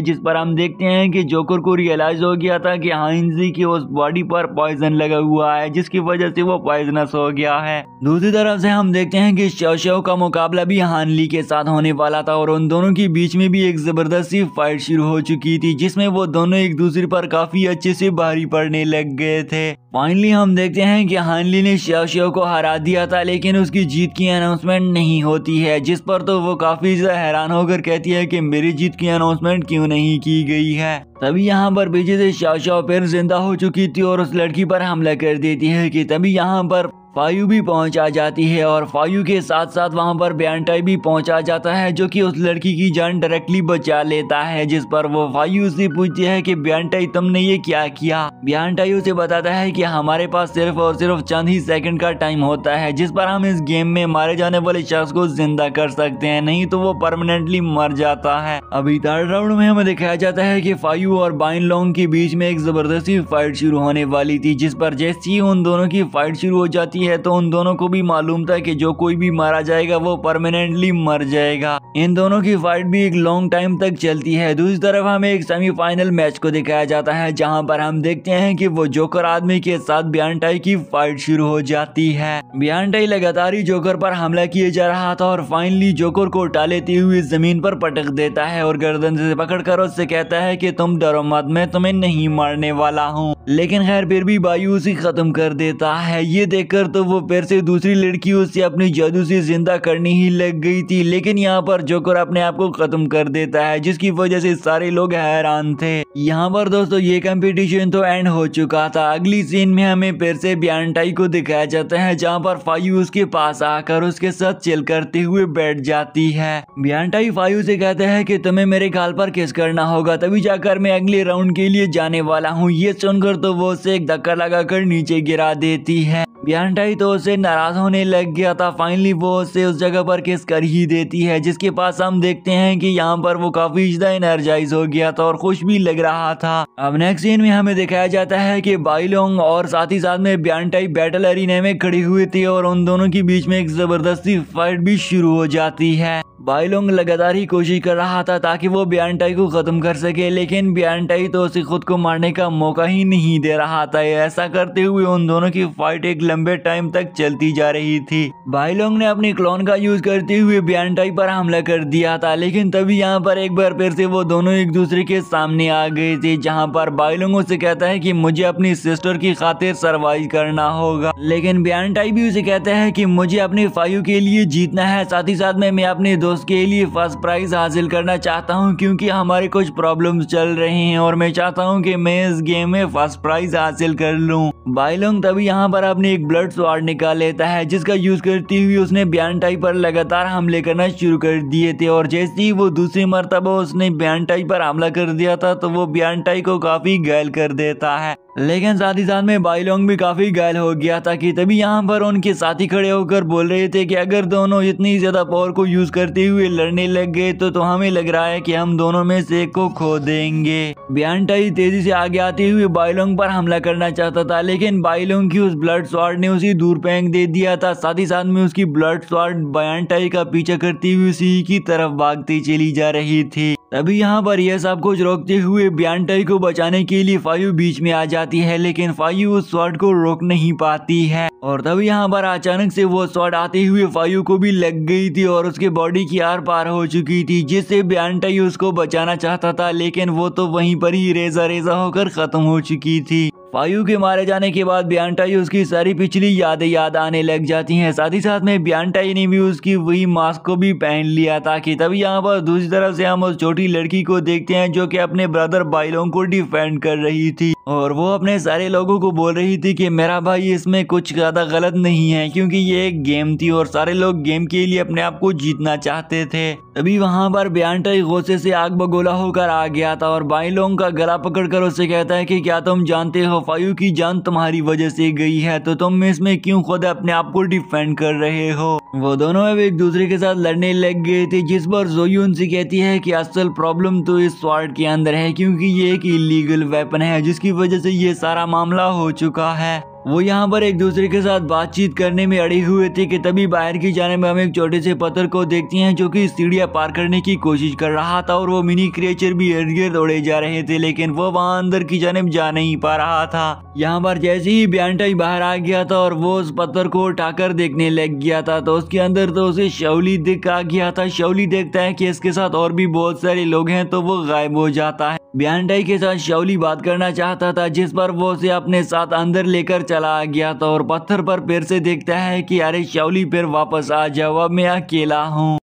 जिस पर हम देखते हैं कि जोकर को रियलाइज हो गया था कि हाइनजी की उस बॉडी पर पॉइजन लगा हुआ है जिसकी वजह से वो पॉइजनस हो गया है दूसरी तरफ से हम देखते हैं कि शोशो का मुकाबला भी हानली के साथ होने वाला था और उन दोनों के बीच में भी एक जबरदस्ती फाइट शुरू हो चुकी थी जिसमे वो दोनों एक दूसरे पर काफी अच्छे से भारी पड़ने लग गए थे फाइनली हम देखते हैं की हानली ने शोशो को हरा दिया था लेकिन उसकी जीत की अनाउंसमेंट नहीं होती है जिस पर तो वो काफ़ी ज़्यादा हैरान होकर कहती है कि मेरी जीत की अनाउंसमेंट क्यों नहीं की गई है तभी यहाँ पर पीछे से शाओ शाओ पेर जिंदा हो चुकी थी और उस लड़की पर हमला कर देती है कि तभी यहाँ पर फायू भी पहुंचा जाती है और फायू के साथ साथ वहां पर बेंटाई भी पहुंचा जाता है जो कि उस लड़की की जान डायरेक्टली बचा लेता है जिस पर वो फायू से पूछती है कि बेंटाई तुमने ये क्या किया बेंटाई उसे बताता है कि हमारे पास सिर्फ और सिर्फ चंद ही सेकंड का टाइम होता है जिस पर हम इस गेम में मारे जाने वाले शख्स को जिंदा कर सकते हैं नहीं तो वो परमानेंटली मर जाता है अभी थर्ड राउंड में हमें दिखाया जाता है की फायू और बाइन लोंग के बीच में एक जबरदस्ती फाइट शुरू होने वाली थी जिस पर जैसी उन दोनों की फाइट शुरू हो जाती की है तो उन दोनों को भी मालूम था कि जो कोई भी मारा जाएगा वो परमानेंटली मर जाएगा इन दोनों की फाइट भी एक लॉन्ग टाइम तक चलती है दूसरी तरफ हमें एक सेमीफाइनल मैच को दिखाया जाता है जहाँ पर हम देखते हैं की वो जोकर आदमी के साथ बियांटाई की फाइट शुरू हो जाती है बियांटाई लगातार ही जोकर पर हमला किए जा रहा था और फाइनली जोकर को उठा लेते हुए जमीन पर पटक देता है और गर्दन से कर उससे कहता है कि तुम डरो मत मैं तुम्हें नहीं मारने वाला हूँ लेकिन खैर फिर भी उसी खत्म कर देता है ये देखकर तो वो पैर से दूसरी लड़की उसे अपनी जादू से जिंदा करनी ही लग गई थी लेकिन यहाँ पर जोकर अपने आप को खत्म कर देता है जिसकी वजह से सारे लोग हैरान थे यहाँ पर दोस्तों ये कंपटीशन तो एंड हो चुका था अगली सीन में हमें फिर से बियांटाई को दिखाया जाता है जहाँ पर फायू उसके पास आकर उसके साथ चिल करते हुए बैठ जाती है बियांटाई फायू से कहते हैं की तुम्हें मेरे घाल पर किस करना होगा तभी जाकर मैं अगले राउंड के लिए जाने वाला हूँ ये सुनकर तो वो उसे एक धक्का लगाकर नीचे गिरा देती है बियांटाई ही तो उससे नाराज होने लग गया था फाइनली वो उससे उस जगह पर किस कर ही देती है जिसके पास हम देखते हैं कि यहाँ पर वो काफी ज्यादा एनर्जाइज हो गया था और खुश भी लग रहा था अब नेक्स्ट सीन में हमें दिखाया जाता है कि बाइलोंग और साथ ही साथ में ब्यान टाइप बैटल अरिने में खड़ी हुई थी और उन दोनों के बीच में एक जबरदस्ती फाइट भी शुरू हो जाती है बाइलोंग लगातार ही कोशिश कर रहा था ताकि वो टाई को ख़त्म कर सके लेकिन टाई तो उसे खुद को मारने का मौका ही नहीं दे रहा था ऐसा करते हुए उन दोनों की फाइट एक लंबे टाइम टाइम तक चलती जा रही थी भाई लोग ने अपने क्लोन का यूज करते हुए बियांटाई पर हमला कर दिया था लेकिन तभी यहाँ पर एक बार फिर से वो दोनों एक दूसरे के सामने आ गए थे जहाँ पर भाई लोगों से कहता है की मुझे अपनी सिस्टर की खातिर सरवाइव करना होगा लेकिन बियांटाई भी उसे कहता है की मुझे अपने फायु के लिए जीतना है साथ ही साथ में मैं अपने दोस्त के लिए फर्स्ट प्राइज हासिल करना चाहता हूँ क्यूँकी हमारे कुछ प्रॉब्लम चल रहे हैं और मैं चाहता हूँ की मैं इस गेम में फर्स्ट प्राइज हासिल कर लूँ भाई लोग तभी यहाँ पर अपने एक ब्लड स्वाड निकाल लेता है जिसका यूज करते हुए उसने ब्यानटाई पर लगातार हमले करना शुरू कर दिए थे और जैसे ही वो दूसरी मरतबा उसने ब्यानटाई पर हमला कर दिया था तो वो ब्यानटाई को काफी घायल कर देता है लेकिन साथ ही साथ में बाईलोंग भी काफ़ी घायल हो गया था कि तभी यहाँ पर उनके साथी खड़े होकर बोल रहे थे कि अगर दोनों इतनी ज़्यादा पावर को यूज़ करते हुए लड़ने लग गए तो तो हमें लग रहा है कि हम दोनों में से एक को खो देंगे ब्यांटाई तेजी से आगे आते हुए बाईलोंग पर हमला करना चाहता था लेकिन बाईलोंग की उस ब्लड स्वाड ने उसे दूर फेंक दे दिया था साथ ही साथ में उसकी ब्लड स्वाड बयांटाई का पीछा करती हुई उसी की तरफ भागती चली जा रही थी तभी यहाँ पर यह सब कुछ रोकते हुए ब्यांटई को बचाने के लिए फायु बीच में आ जाती है लेकिन फायु उस स्वाड को रोक नहीं पाती है और तभी यहाँ पर अचानक से वो स्वाड आते हुए फायु को भी लग गई थी और उसके बॉडी की आर पार हो चुकी थी जिससे ब्यांटई उसको बचाना चाहता था लेकिन वो तो वहीं पर ही रेजा रेजा होकर खत्म हो चुकी थी पायु के मारे जाने के बाद बियांटाई उसकी सारी पिछली यादें याद आने लग जाती हैं साथ ही साथ में बियांटाई ने भी उसकी वही मास्क को भी पहन लिया था कि तभी यहाँ पर दूसरी तरफ से हम उस छोटी लड़की को देखते हैं जो कि अपने ब्रदर बाइलों को डिफेंड कर रही थी और वो अपने सारे लोगों को बोल रही थी कि मेरा भाई इसमें कुछ ज़्यादा गलत नहीं है क्योंकि ये एक गेम थी और सारे लोग गेम के लिए अपने आप को जीतना चाहते थे तभी वहाँ पर बियांटाई गुस्से से आग बगोला होकर आ गया था और बाइलोंग का गला पकड़कर उससे कहता है कि क्या तुम जानते हो सफायु की जान तुम्हारी वजह से गई है तो तुम इसमें क्यों खुद अपने आप को डिफेंड कर रहे हो वो दोनों अब एक दूसरे के साथ लड़ने लग गए थे जिस पर जोयू उनसे कहती है कि असल प्रॉब्लम तो इस स्वार्ड के अंदर है क्योंकि ये एक इलीगल वेपन है जिसकी वजह से ये सारा मामला हो चुका है वो यहाँ पर एक दूसरे के साथ बातचीत करने में अड़े हुए थे कि तभी बाहर की जाने में हम एक छोटे से पत्थर को देखते हैं जो कि सीढ़िया पार करने की कोशिश कर रहा था और वो मिनी क्रिएचर भी इर्द गिर्द उड़े जा रहे थे लेकिन वो वहाँ अंदर की में जा नहीं पा रहा था यहाँ पर जैसे ही ब्यांटाई बाहर आ गया था और वो उस पत्थर को उठाकर देखने लग गया था तो उसके अंदर तो उसे शवली दिख आ गया था शवली देखता है की इसके साथ और भी बहुत सारे लोग हैं तो वो गायब हो जाता है ब्यांडाई के साथ शौली बात करना चाहता था जिस पर वो उसे अपने साथ अंदर लेकर चला गया था और पत्थर पर फिर से देखता है कि अरे शौली फिर वापस आ जाओ अब मैं अकेला हूँ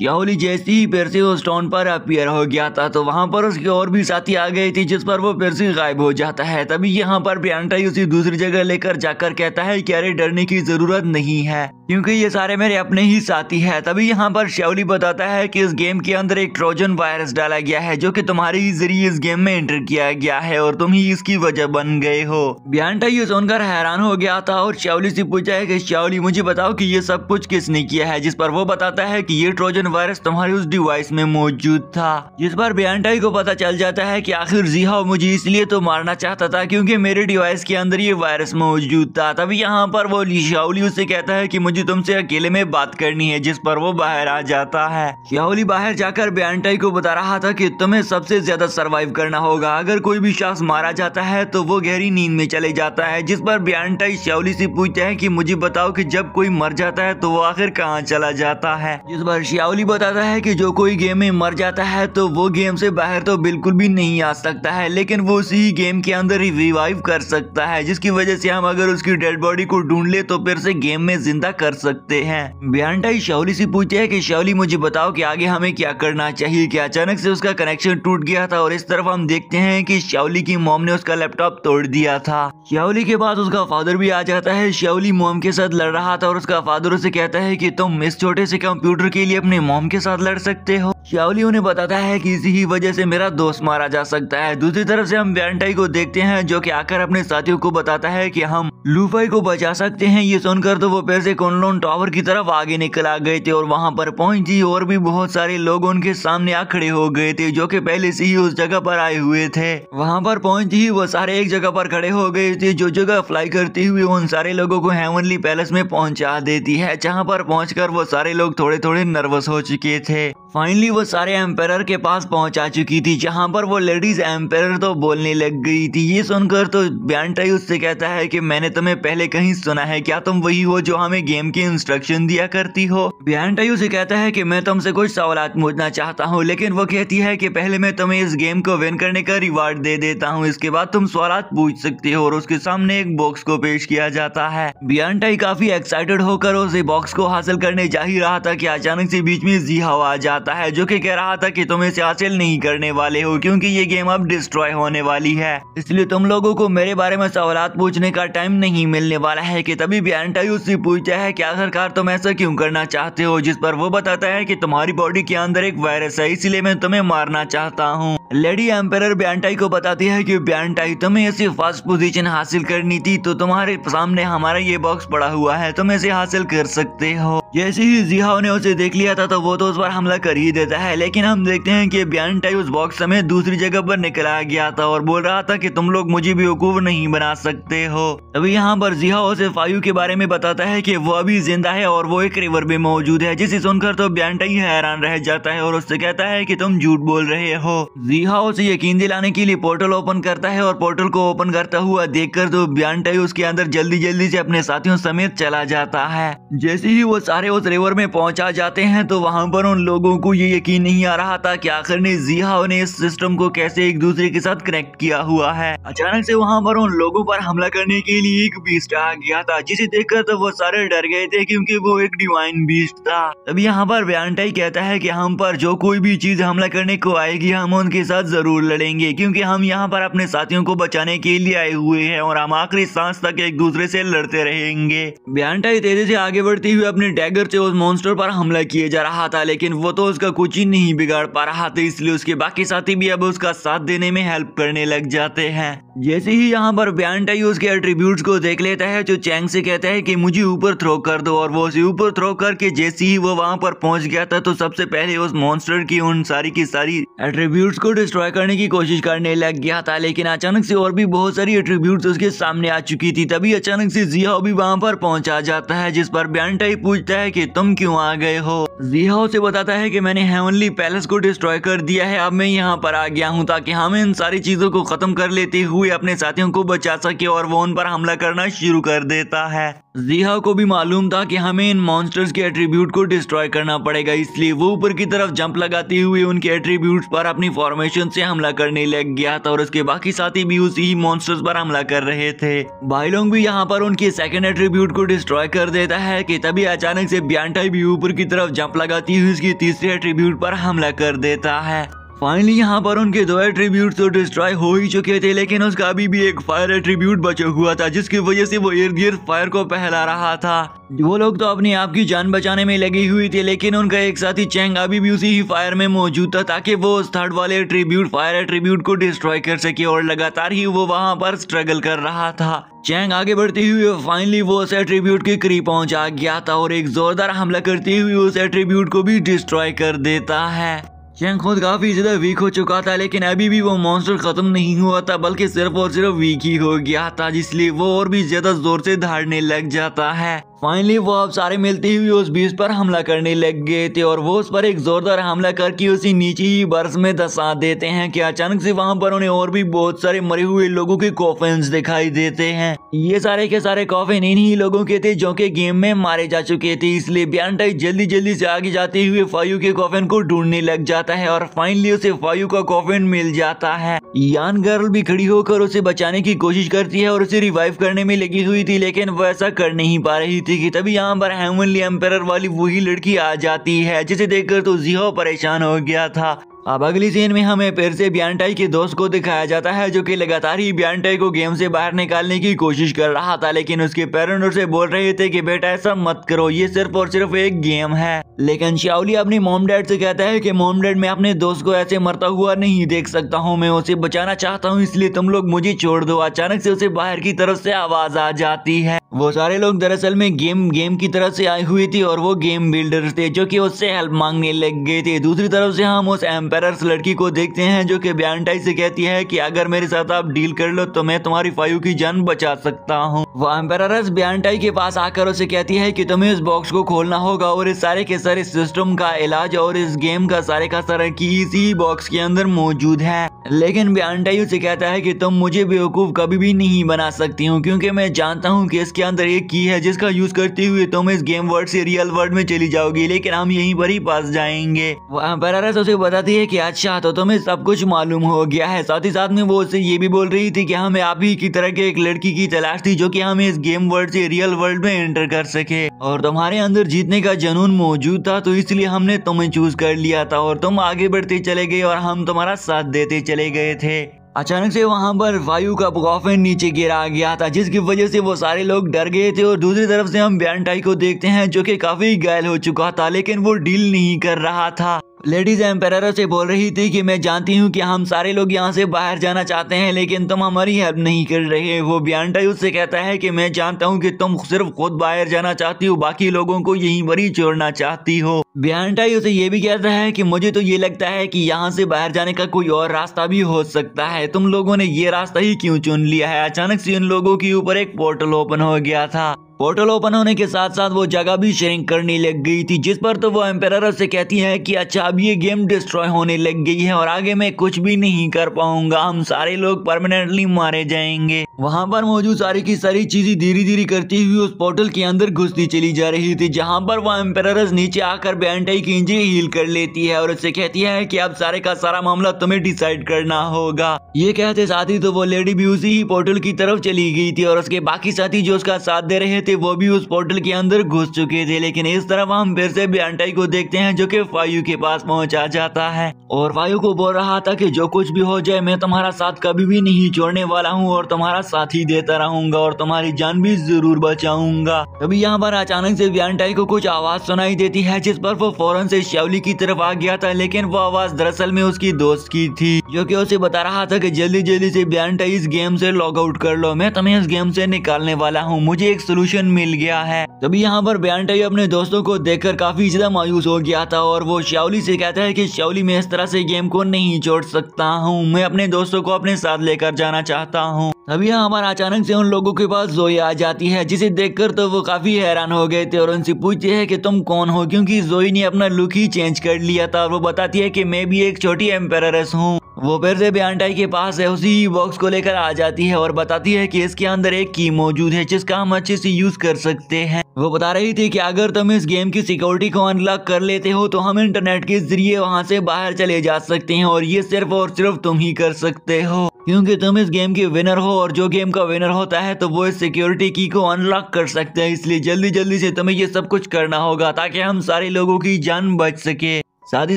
क्याओली जैसे ही पेरसी उस टाउन पर अपियर हो गया था तो वहां पर उसके और भी साथी आ गए थे जिस पर वो पेरसी गायब हो जाता है तभी यहाँ पर प्रियंटा उसे दूसरी जगह लेकर जाकर कहता है कि अरे डरने की जरूरत नहीं है क्योंकि ये सारे मेरे अपने ही साथी है तभी यहाँ पर श्यावली बताता है कि इस गेम के अंदर एक ट्रोजन वायरस डाला गया है जो कि तुम्हारे ही जरिए इस गेम में एंटर किया गया है और तुम ही इसकी वजह बन गए हो बियांटा ये सुनकर हैरान हो गया था और श्यावली से पूछा है की श्यावली मुझे बताओ की ये सब कुछ किसने किया है जिस पर वो बताता है की ये ट्रोजन वायरस तुम्हारे उस डिवाइस में मौजूद था जिस बार बेंटाई को पता चल जाता है कि आखिर जिहाओ मुझे इसलिए तो मारना चाहता था क्योंकि मेरे डिवाइस के अंदर ये वायरस मौजूद था तभी यहाँ पर वो शाओली उसे कहता है कि मुझे तुमसे अकेले में बात करनी है जिस पर वो बाहर आ जाता है शाओली बाहर जाकर बेंटाई को बता रहा था की तुम्हें सबसे ज्यादा सर्वाइव करना होगा अगर कोई भी शख्स मारा जाता है तो वो गहरी नींद में चले जाता है जिस पर बेंटाई श्यावली से पूछते है की मुझे बताओ की जब कोई मर जाता है तो वो आखिर कहाँ चला जाता है जिस पर श्यावली गोली बताता है कि जो कोई गेम में मर जाता है तो वो गेम से बाहर तो बिल्कुल भी नहीं आ सकता है लेकिन वो उसी गेम के अंदर ही रिवाइव कर सकता है जिसकी वजह से हम अगर उसकी डेड बॉडी को ढूंढ ले तो फिर से गेम में जिंदा कर सकते हैं बियांटाई शौली से पूछते है की शौली मुझे बताओ की आगे हमें क्या करना चाहिए कि अचानक से उसका कनेक्शन टूट गया था और इस तरफ हम देखते हैं की शौली की मोम ने उसका लैपटॉप तोड़ दिया था श्यावली के बाद उसका फादर भी आ जाता है श्यावली मोम के साथ लड़ रहा था और उसका फादर उसे कहता है की तुम इस छोटे से कंप्यूटर के लिए अपने मॉम के साथ लड़ सकते हो श्यावली उन्हें बताता है कि इसी ही वजह से मेरा दोस्त मारा जा सकता है दूसरी तरफ से हम वैंटाई को देखते हैं जो कि आकर अपने साथियों को बताता है कि हम लूफाई को बचा सकते हैं ये सुनकर तो वो पैसे कोनलोन टावर की तरफ आगे निकल आ गए थे और वहाँ पर पहुंची और भी बहुत सारे लोग उनके सामने आ खड़े हो गए थे जो की पहले से ही उस जगह पर आए हुए थे वहाँ पर पहुंच ही वो सारे एक जगह पर खड़े हो गए थे जो जगह फ्लाई करती हुई उन सारे लोगों को हेमनली पैलेस में पहुंचा देती है जहाँ पर पहुंचकर वो सारे लोग थोड़े थोड़े नर्वस हो चुके थे फाइनली वो सारे एम्पायर के पास पहुंचा चुकी थी जहां पर वो लेडीज एम्पायर तो बोलने लग गई थी ये सुनकर तो ब्यांटाई उससे कहता है कि मैंने तुम्हें पहले कहीं सुना है क्या तुम वही हो जो हमें गेम के इंस्ट्रक्शन दिया करती हो ब्यांटाई उसे कहता है कि मैं तुमसे कुछ सवाल पूछना चाहता हूँ लेकिन वो कहती है की पहले मैं तुम्हें इस गेम को विन करने का रिवार्ड दे देता हूँ इसके बाद तुम सवाल पूछ सकते हो और उसके सामने एक बॉक्स को पेश किया जाता है ब्यांटाई काफी एक्साइटेड होकर उसे बॉक्स को हासिल करने जा ही रहा था की अचानक से बीच में जी हवा आ जाता है जो कि कह रहा था कि तुम इसे हासिल नहीं करने वाले हो क्योंकि ये गेम अब डिस्ट्रॉय होने वाली है इसलिए तुम लोगों को मेरे बारे में सवाल पूछने का टाइम नहीं मिलने वाला है कि तभी बियांटा उससे पूछता है कि आखिरकार तुम ऐसा क्यों करना चाहते हो जिस पर वो बताता है कि तुम्हारी बॉडी के अंदर एक वायरस है इसलिए मैं तुम्हें मारना चाहता हूँ लेडी एम्पेर ब्यांटाई को बताती है कि ब्यांटाई तुम्हें ऐसी फर्स्ट पोजीशन हासिल करनी थी तो तुम्हारे सामने हमारा ये बॉक्स पड़ा हुआ है तुम इसे हासिल कर सकते हो जैसे ही जिहाओ ने उसे देख लिया था तो वो तो उस पर हमला कर ही देता है लेकिन हम देखते हैं कि टाइप उस बॉक्स समेत दूसरी जगह पर निकला गया था और बोल रहा था कि तुम लोग मुझे भी हुकूफ नहीं बना सकते हो अभी यहाँ पर जिहाओ से फायू के बारे में बताता है कि वो अभी जिंदा है और वो एक रिवर में मौजूद है जिसे सुनकर तो ब्यानटाई हैरान रह जाता है और उससे कहता है की तुम झूठ बोल रहे हो जिहाओ उसे यकीन दिलाने के लिए पोर्टल ओपन करता है और पोर्टल को ओपन करता हुआ देख तो ब्यानटाई उसके अंदर जल्दी जल्दी से अपने साथियों समेत चला जाता है जैसे ही वो सारे उस रिवर में पहुंचा जाते हैं तो वहां पर उन लोगों को ये यकीन नहीं आ रहा था कि आखिर ने जियाओ ने इस सिस्टम को कैसे एक दूसरे के साथ कनेक्ट किया हुआ है अचानक से वहां पर उन लोगों पर हमला करने के लिए एक बीस्ट आ गया था जिसे देखकर तो वो सारे डर गए थे क्योंकि वो एक डिवाइन बीस्ट था तब यहाँ पर व्यांटाई कहता है की हम पर जो कोई भी चीज हमला करने को आएगी हम उनके साथ जरूर लड़ेंगे क्यूँकी हम यहाँ पर अपने साथियों को बचाने के लिए आए हुए है और हम आखिरी सांस तक एक दूसरे से लड़ते रहेंगे व्यांटाई तेजी से आगे बढ़ती हुई अपने टाइगर से उस मॉन्स्टर पर हमला किए जा रहा था लेकिन वो तो उसका कुछ ही नहीं बिगाड़ पा रहा था इसलिए उसके बाकी साथी भी अब उसका साथ देने में हेल्प करने लग जाते हैं जैसे ही यहाँ पर टाई उसके एट्रीब्यूट को देख लेता है जो तो चैंग से कहता है कि मुझे ऊपर थ्रो कर दो और वो उसे ऊपर थ्रो करके जैसे ही वो वहाँ पर पहुंच गया था तो सबसे पहले उस मॉन्स्टर की उन सारी की सारी एट्रीब्यूट को डिस्ट्रॉय करने की कोशिश करने लग गया था लेकिन अचानक से और भी बहुत सारी एट्रीब्यूट उसके सामने आ चुकी थी तभी अचानक से जिया भी वहाँ पर पहुंचा जाता है जिस पर बैन पूछता है है कि तुम क्यों आ गए हो जिया उसे बताता है कि मैंने हेवनली पैलेस को डिस्ट्रॉय कर दिया है अब मैं यहाँ पर आ गया हूँ ताकि हम इन सारी चीज़ों को ख़त्म कर लेते हुए अपने साथियों को बचा सके और वो उन पर हमला करना शुरू कर देता है जिहा को भी मालूम था कि हमें इन मॉन्स्टर्स के एट्रीब्यूट को डिस्ट्रॉय करना पड़ेगा इसलिए वो ऊपर की तरफ जंप लगाते हुए उनके एट्रीब्यूट पर अपनी फॉर्मेशन से हमला करने लग गया था और उसके बाकी साथी भी उसी ही मॉन्स्टर्स पर हमला कर रहे थे बाइलोंग भी यहाँ पर उनके सेकेंड एट्रीब्यूट को डिस्ट्रॉय कर देता है की तभी अचानक से ब्यांटाई भी ऊपर की तरफ जंप लगाती हुई उसकी तीसरे एट्रीब्यूट पर हमला कर देता है फाइनली यहाँ पर उनके दो एट्रीब्यूट तो डिस्ट्रॉय हो ही चुके थे लेकिन उसका अभी भी एक फायर एट्रीब्यूट बचा हुआ था जिसकी वजह से वो इर्द गिर्द फायर को पहला रहा था वो लोग तो अपने आप की जान बचाने में लगी हुई थी लेकिन उनका एक साथी चैंग अभी भी उसी ही फायर में मौजूद था ताकि वो उस थर्ड वाले एट्रीब्यूट फायर एट्रीब्यूट को डिस्ट्रॉय कर सके और लगातार ही वो वहाँ पर स्ट्रगल कर रहा था चैंग आगे बढ़ते हुए फाइनली वो उस एट्रीब्यूट के करीब पहुंचा गया था और एक जोरदार हमला करते हुए उस एट्रीब्यूट को भी डिस्ट्रॉय कर देता है यंग खुद काफ़ी ज़्यादा वीक हो चुका था लेकिन अभी भी वो मॉन्स्टर ख़त्म नहीं हुआ था बल्कि सिर्फ और सिर्फ वीक ही हो गया था जिसलिए वो और भी ज़्यादा ज़ोर से धाड़ने लग जाता है फाइनली वो अब सारे मिलते हुए उस बीच पर हमला करने लग गए थे और वो उस पर एक जोरदार हमला करके उसी नीचे ही बर्फ में दसा देते हैं कि अचानक से वहां पर उन्हें और भी बहुत सारे मरे हुए लोगों के कॉफिन दिखाई देते हैं ये सारे के सारे कॉफिन इन्हीं लोगों के थे जो कि गेम में मारे जा चुके थे इसलिए ब्यानटाई जल्दी जल्दी से आगे जाते हुए फायू के कॉफिन को ढूंढने लग जाता है और फाइनली उसे फायू का कॉफिन मिल जाता है यान गर्ल भी खड़ी होकर उसे बचाने की कोशिश करती है और उसे रिवाइव करने में लगी हुई थी लेकिन वो ऐसा कर नहीं पा रही थी होती तभी यहाँ पर हेमनली एम्पेयर वाली वही लड़की आ जाती है जिसे देखकर तो जियो परेशान हो गया था अब अगली सीन में हमें फिर से बियांटाई के दोस्त को दिखाया जाता है जो कि लगातार ही बियांटाई को गेम से बाहर निकालने की कोशिश कर रहा था लेकिन उसके पेरेंट उसे बोल रहे थे कि बेटा ऐसा मत करो ये सिर्फ और सिर्फ एक गेम है लेकिन श्यावली अपने मोम डैड से कहता है कि मोम डैड मैं अपने दोस्त को ऐसे मरता हुआ नहीं देख सकता हूँ मैं उसे बचाना चाहता हूँ इसलिए तुम लोग मुझे छोड़ दो अचानक से उसे बाहर की तरफ से आवाज आ जाती है वो सारे लोग दरअसल में गेम गेम की तरफ से आई हुई थी और वो गेम बिल्डर थे जो की उससे हेल्प मांगने लग गए थे दूसरी तरफ से हम उस एम एम्पायरस लड़की को देखते हैं जो कि ब्यानटाई से कहती है कि अगर मेरे साथ आप डील कर लो तो मैं तुम्हारी फायू की जान बचा सकता हूँ वह एम्पायरस ब्यानटाई के पास आकर उसे कहती है कि तुम्हें इस बॉक्स को खोलना होगा और इस सारे के सारे सिस्टम का इलाज और इस गेम का सारे का सारा की इसी बॉक्स के अंदर मौजूद है लेकिन ब्यानटाई उसे कहता है की तुम मुझे बेवकूफ़ कभी भी नहीं बना सकती हूँ क्यूँकी मैं जानता हूँ की इसके अंदर एक की है जिसका यूज़ करते हुए तुम इस गेम वर्ल्ड से रियल वर्ल्ड में चली जाओगी लेकिन हम यहीं पर ही पास जाएंगे वह एम्पायरस उसे बताती है है कि अच्छा तो तुम्हें सब कुछ मालूम हो गया है साथ ही साथ में वो उसे ये भी बोल रही थी कि हमें आप ही की तरह के एक लड़की की तलाश थी जो कि हमें इस गेम वर्ल्ड से रियल वर्ल्ड में एंटर कर सके और तुम्हारे अंदर जीतने का जनून मौजूद था तो इसलिए हमने तुम्हें चूज कर लिया था और तुम आगे बढ़ते चले गए और हम तुम्हारा साथ देते चले गए थे अचानक से वहां पर वायु का बुकॉफिन नीचे गिरा गया था जिसकी वजह से वो सारे लोग डर गए थे और दूसरी तरफ से हम बैनटाई को देखते हैं जो कि काफी घायल हो चुका था लेकिन वो डील नहीं कर रहा था लेडीज़ एम्पेर से बोल रही थी कि मैं जानती हूँ कि हम सारे लोग यहाँ से बाहर जाना चाहते हैं लेकिन तुम हमारी हेल्प नहीं कर रहे वो बियांटा उससे कहता है कि मैं जानता हूँ कि तुम सिर्फ खुद बाहर जाना चाहती हो बाकी लोगों को यहीं पर ही छोड़ना चाहती हो बियांटाई उसे ये भी कहता है कि मुझे तो ये लगता है कि यहाँ से बाहर जाने का कोई और रास्ता भी हो सकता है तुम लोगों ने ये रास्ता ही क्यों चुन लिया है अचानक से इन लोगों के ऊपर एक पोर्टल ओपन हो गया था पोर्टल ओपन होने के साथ साथ वो जगह भी श्रिंक करने लग गई थी जिस पर तो वो एम्पेर से कहती है कि अच्छा अब ये गेम डिस्ट्रॉय होने लग गई है और आगे मैं कुछ भी नहीं कर पाऊंगा हम सारे लोग परमानेंटली मारे जाएंगे वहां पर मौजूद सारी की सारी चीजें धीरे धीरे करती हुई उस पोर्टल के अंदर घुसती चली जा रही थी जहाँ पर वो एम्पेर नीचे आकर बेंटई की इंजरी हील कर लेती है और उससे कहती है कि अब सारे का सारा मामला तुम्हें डिसाइड करना होगा ये कहते साथ ही तो वो लेडी भी उसी ही पोर्टल की तरफ चली गई थी और उसके बाकी साथी जो उसका साथ दे रहे थे वो भी उस पोर्टल के अंदर घुस चुके थे लेकिन इस तरफ हम फिर से बेंटई को देखते हैं जो की फायु के पास पहुँचा जाता है और फायु को बोल रहा था की जो कुछ भी हो जाए मैं तुम्हारा साथ कभी भी नहीं छोड़ने वाला हूँ और तुम्हारा साथ ही देता रहूंगा और तुम्हारी जान भी जरूर बचाऊंगा तभी यहाँ पर अचानक से बेंटई को कुछ आवाज सुनाई देती है जिस पर पर वो फौरन से श्यावली की तरफ आ गया था लेकिन वो आवाज दरअसल में उसकी दोस्त की थी जो कि उसे बता रहा था कि जल्दी जल्दी से ब्लैंटा इस गेम से लॉग आउट कर लो मैं तुम्हें इस गेम से निकालने वाला हूँ मुझे एक सोल्यूशन मिल गया है तभी यहाँ पर ब्लैंटाई अपने दोस्तों को देख काफी ज्यादा मायूस हो गया था और वो श्यावली से कहता है की श्यावली मैं इस तरह से गेम को नहीं छोड़ सकता हूँ मैं अपने दोस्तों को अपने साथ लेकर जाना चाहता हूँ तभी हमारा अचानक से उन लोगों के पास जोई आ जाती है जिसे देखकर तो वो काफ़ी हैरान हो गए थे और उनसे पूछते हैं कि तुम कौन हो क्योंकि जोई ने अपना लुक ही चेंज कर लिया था और वो बताती है कि मैं भी एक छोटी एम्पेरस हूँ वो फिर से ब्यांटाई के पास है उसी बॉक्स को लेकर आ जाती है और बताती है कि इसके अंदर एक की मौजूद है जिसका हम अच्छे से यूज़ कर सकते हैं वो बता रही थी कि अगर तुम इस गेम की सिक्योरिटी को अनलॉक कर लेते हो तो हम इंटरनेट के जरिए वहाँ से बाहर चले जा सकते हैं और ये सिर्फ और सिर्फ तुम ही कर सकते हो क्योंकि तुम इस गेम के विनर हो और जो गेम का विनर होता है तो वो इस सिक्योरिटी की को अनलॉक कर सकते हैं इसलिए जल्दी जल्दी से तुम्हें ये सब कुछ करना होगा ताकि हम सारे लोगों की जान बच सके साथ ही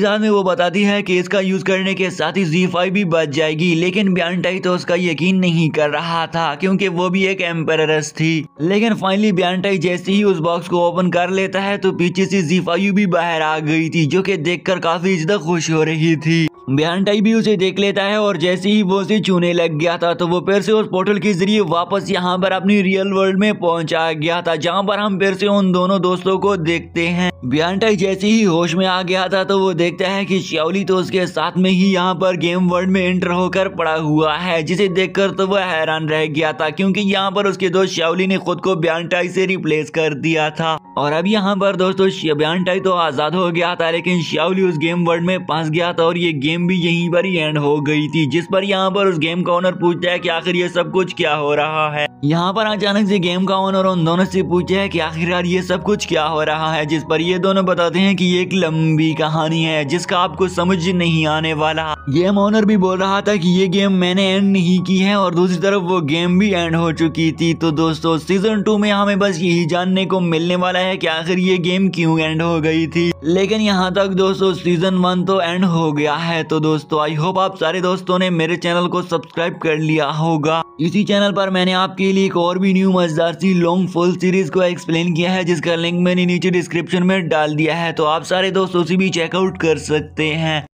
साथ में वो बताती है कि इसका यूज करने के साथ ही जी फाइव भी बच जाएगी लेकिन ब्यांटाई तो उसका यकीन नहीं कर रहा था क्योंकि वो भी एक एम्परस थी लेकिन फाइनली ब्यांटाई जैसे ही उस बॉक्स को ओपन कर लेता है तो पीछे से जी फाइव भी बाहर आ गई थी जो कि देखकर काफी ज्यादा खुश हो रही थी ब्यांटाई भी उसे देख लेता है और जैसे ही वो उसे चूने लग गया था तो वो फिर से उस पोर्टल के जरिए वापस यहाँ पर अपनी रियल वर्ल्ड में पहुंचा गया था जहाँ पर हम फिर से उन दोनों दोस्तों को देखते हैं ब्यांटाई जैसे ही होश में आ गया था तो वो देखता है कि श्यावली तो उसके साथ में ही यहाँ पर गेम वर्ल्ड में एंटर होकर पड़ा हुआ है जिसे देखकर तो वह हैरान रह गया था क्योंकि यहाँ पर उसके दोस्त श्यावली ने खुद को ब्यांटाई से रिप्लेस कर दिया था और अब यहाँ पर दोस्तों ब्यांटाई तो आज़ाद हो गया था लेकिन श्यावली उस गेम वर्ल्ड में फंस गया था और ये गेम भी यहीं पर ही एंड हो गई थी जिस पर यहाँ पर उस गेम का ऑनर पूछता है कि आखिर ये सब कुछ क्या हो रहा है यहाँ पर अचानक से गेम का ऑनर उन दोनों से पूछे है कि आखिरकार ये सब कुछ क्या हो रहा है जिस पर ये दोनों बताते हैं कि एक लंबी कहानी कहानी है जिसका आपको समझ नहीं आने वाला गेम ऑनर भी बोल रहा था कि ये गेम मैंने एंड नहीं की है और दूसरी तरफ वो गेम भी एंड हो चुकी थी तो दोस्तों सीजन टू में हमें बस यही जानने को मिलने वाला है कि आखिर ये गेम क्यों एंड हो गई थी लेकिन यहाँ तक दोस्तों सीजन वन तो एंड हो गया है तो दोस्तों आई होप आप सारे दोस्तों ने मेरे चैनल को सब्सक्राइब कर लिया होगा इसी चैनल पर मैंने आपके लिए एक और भी न्यू मजदार सी लॉन्ग फुल सीरीज को एक्सप्लेन किया है जिसका लिंक मैंने नीचे डिस्क्रिप्शन में डाल दिया है तो आप सारे दोस्तों से भी चेकआउट आउट कर सकते हैं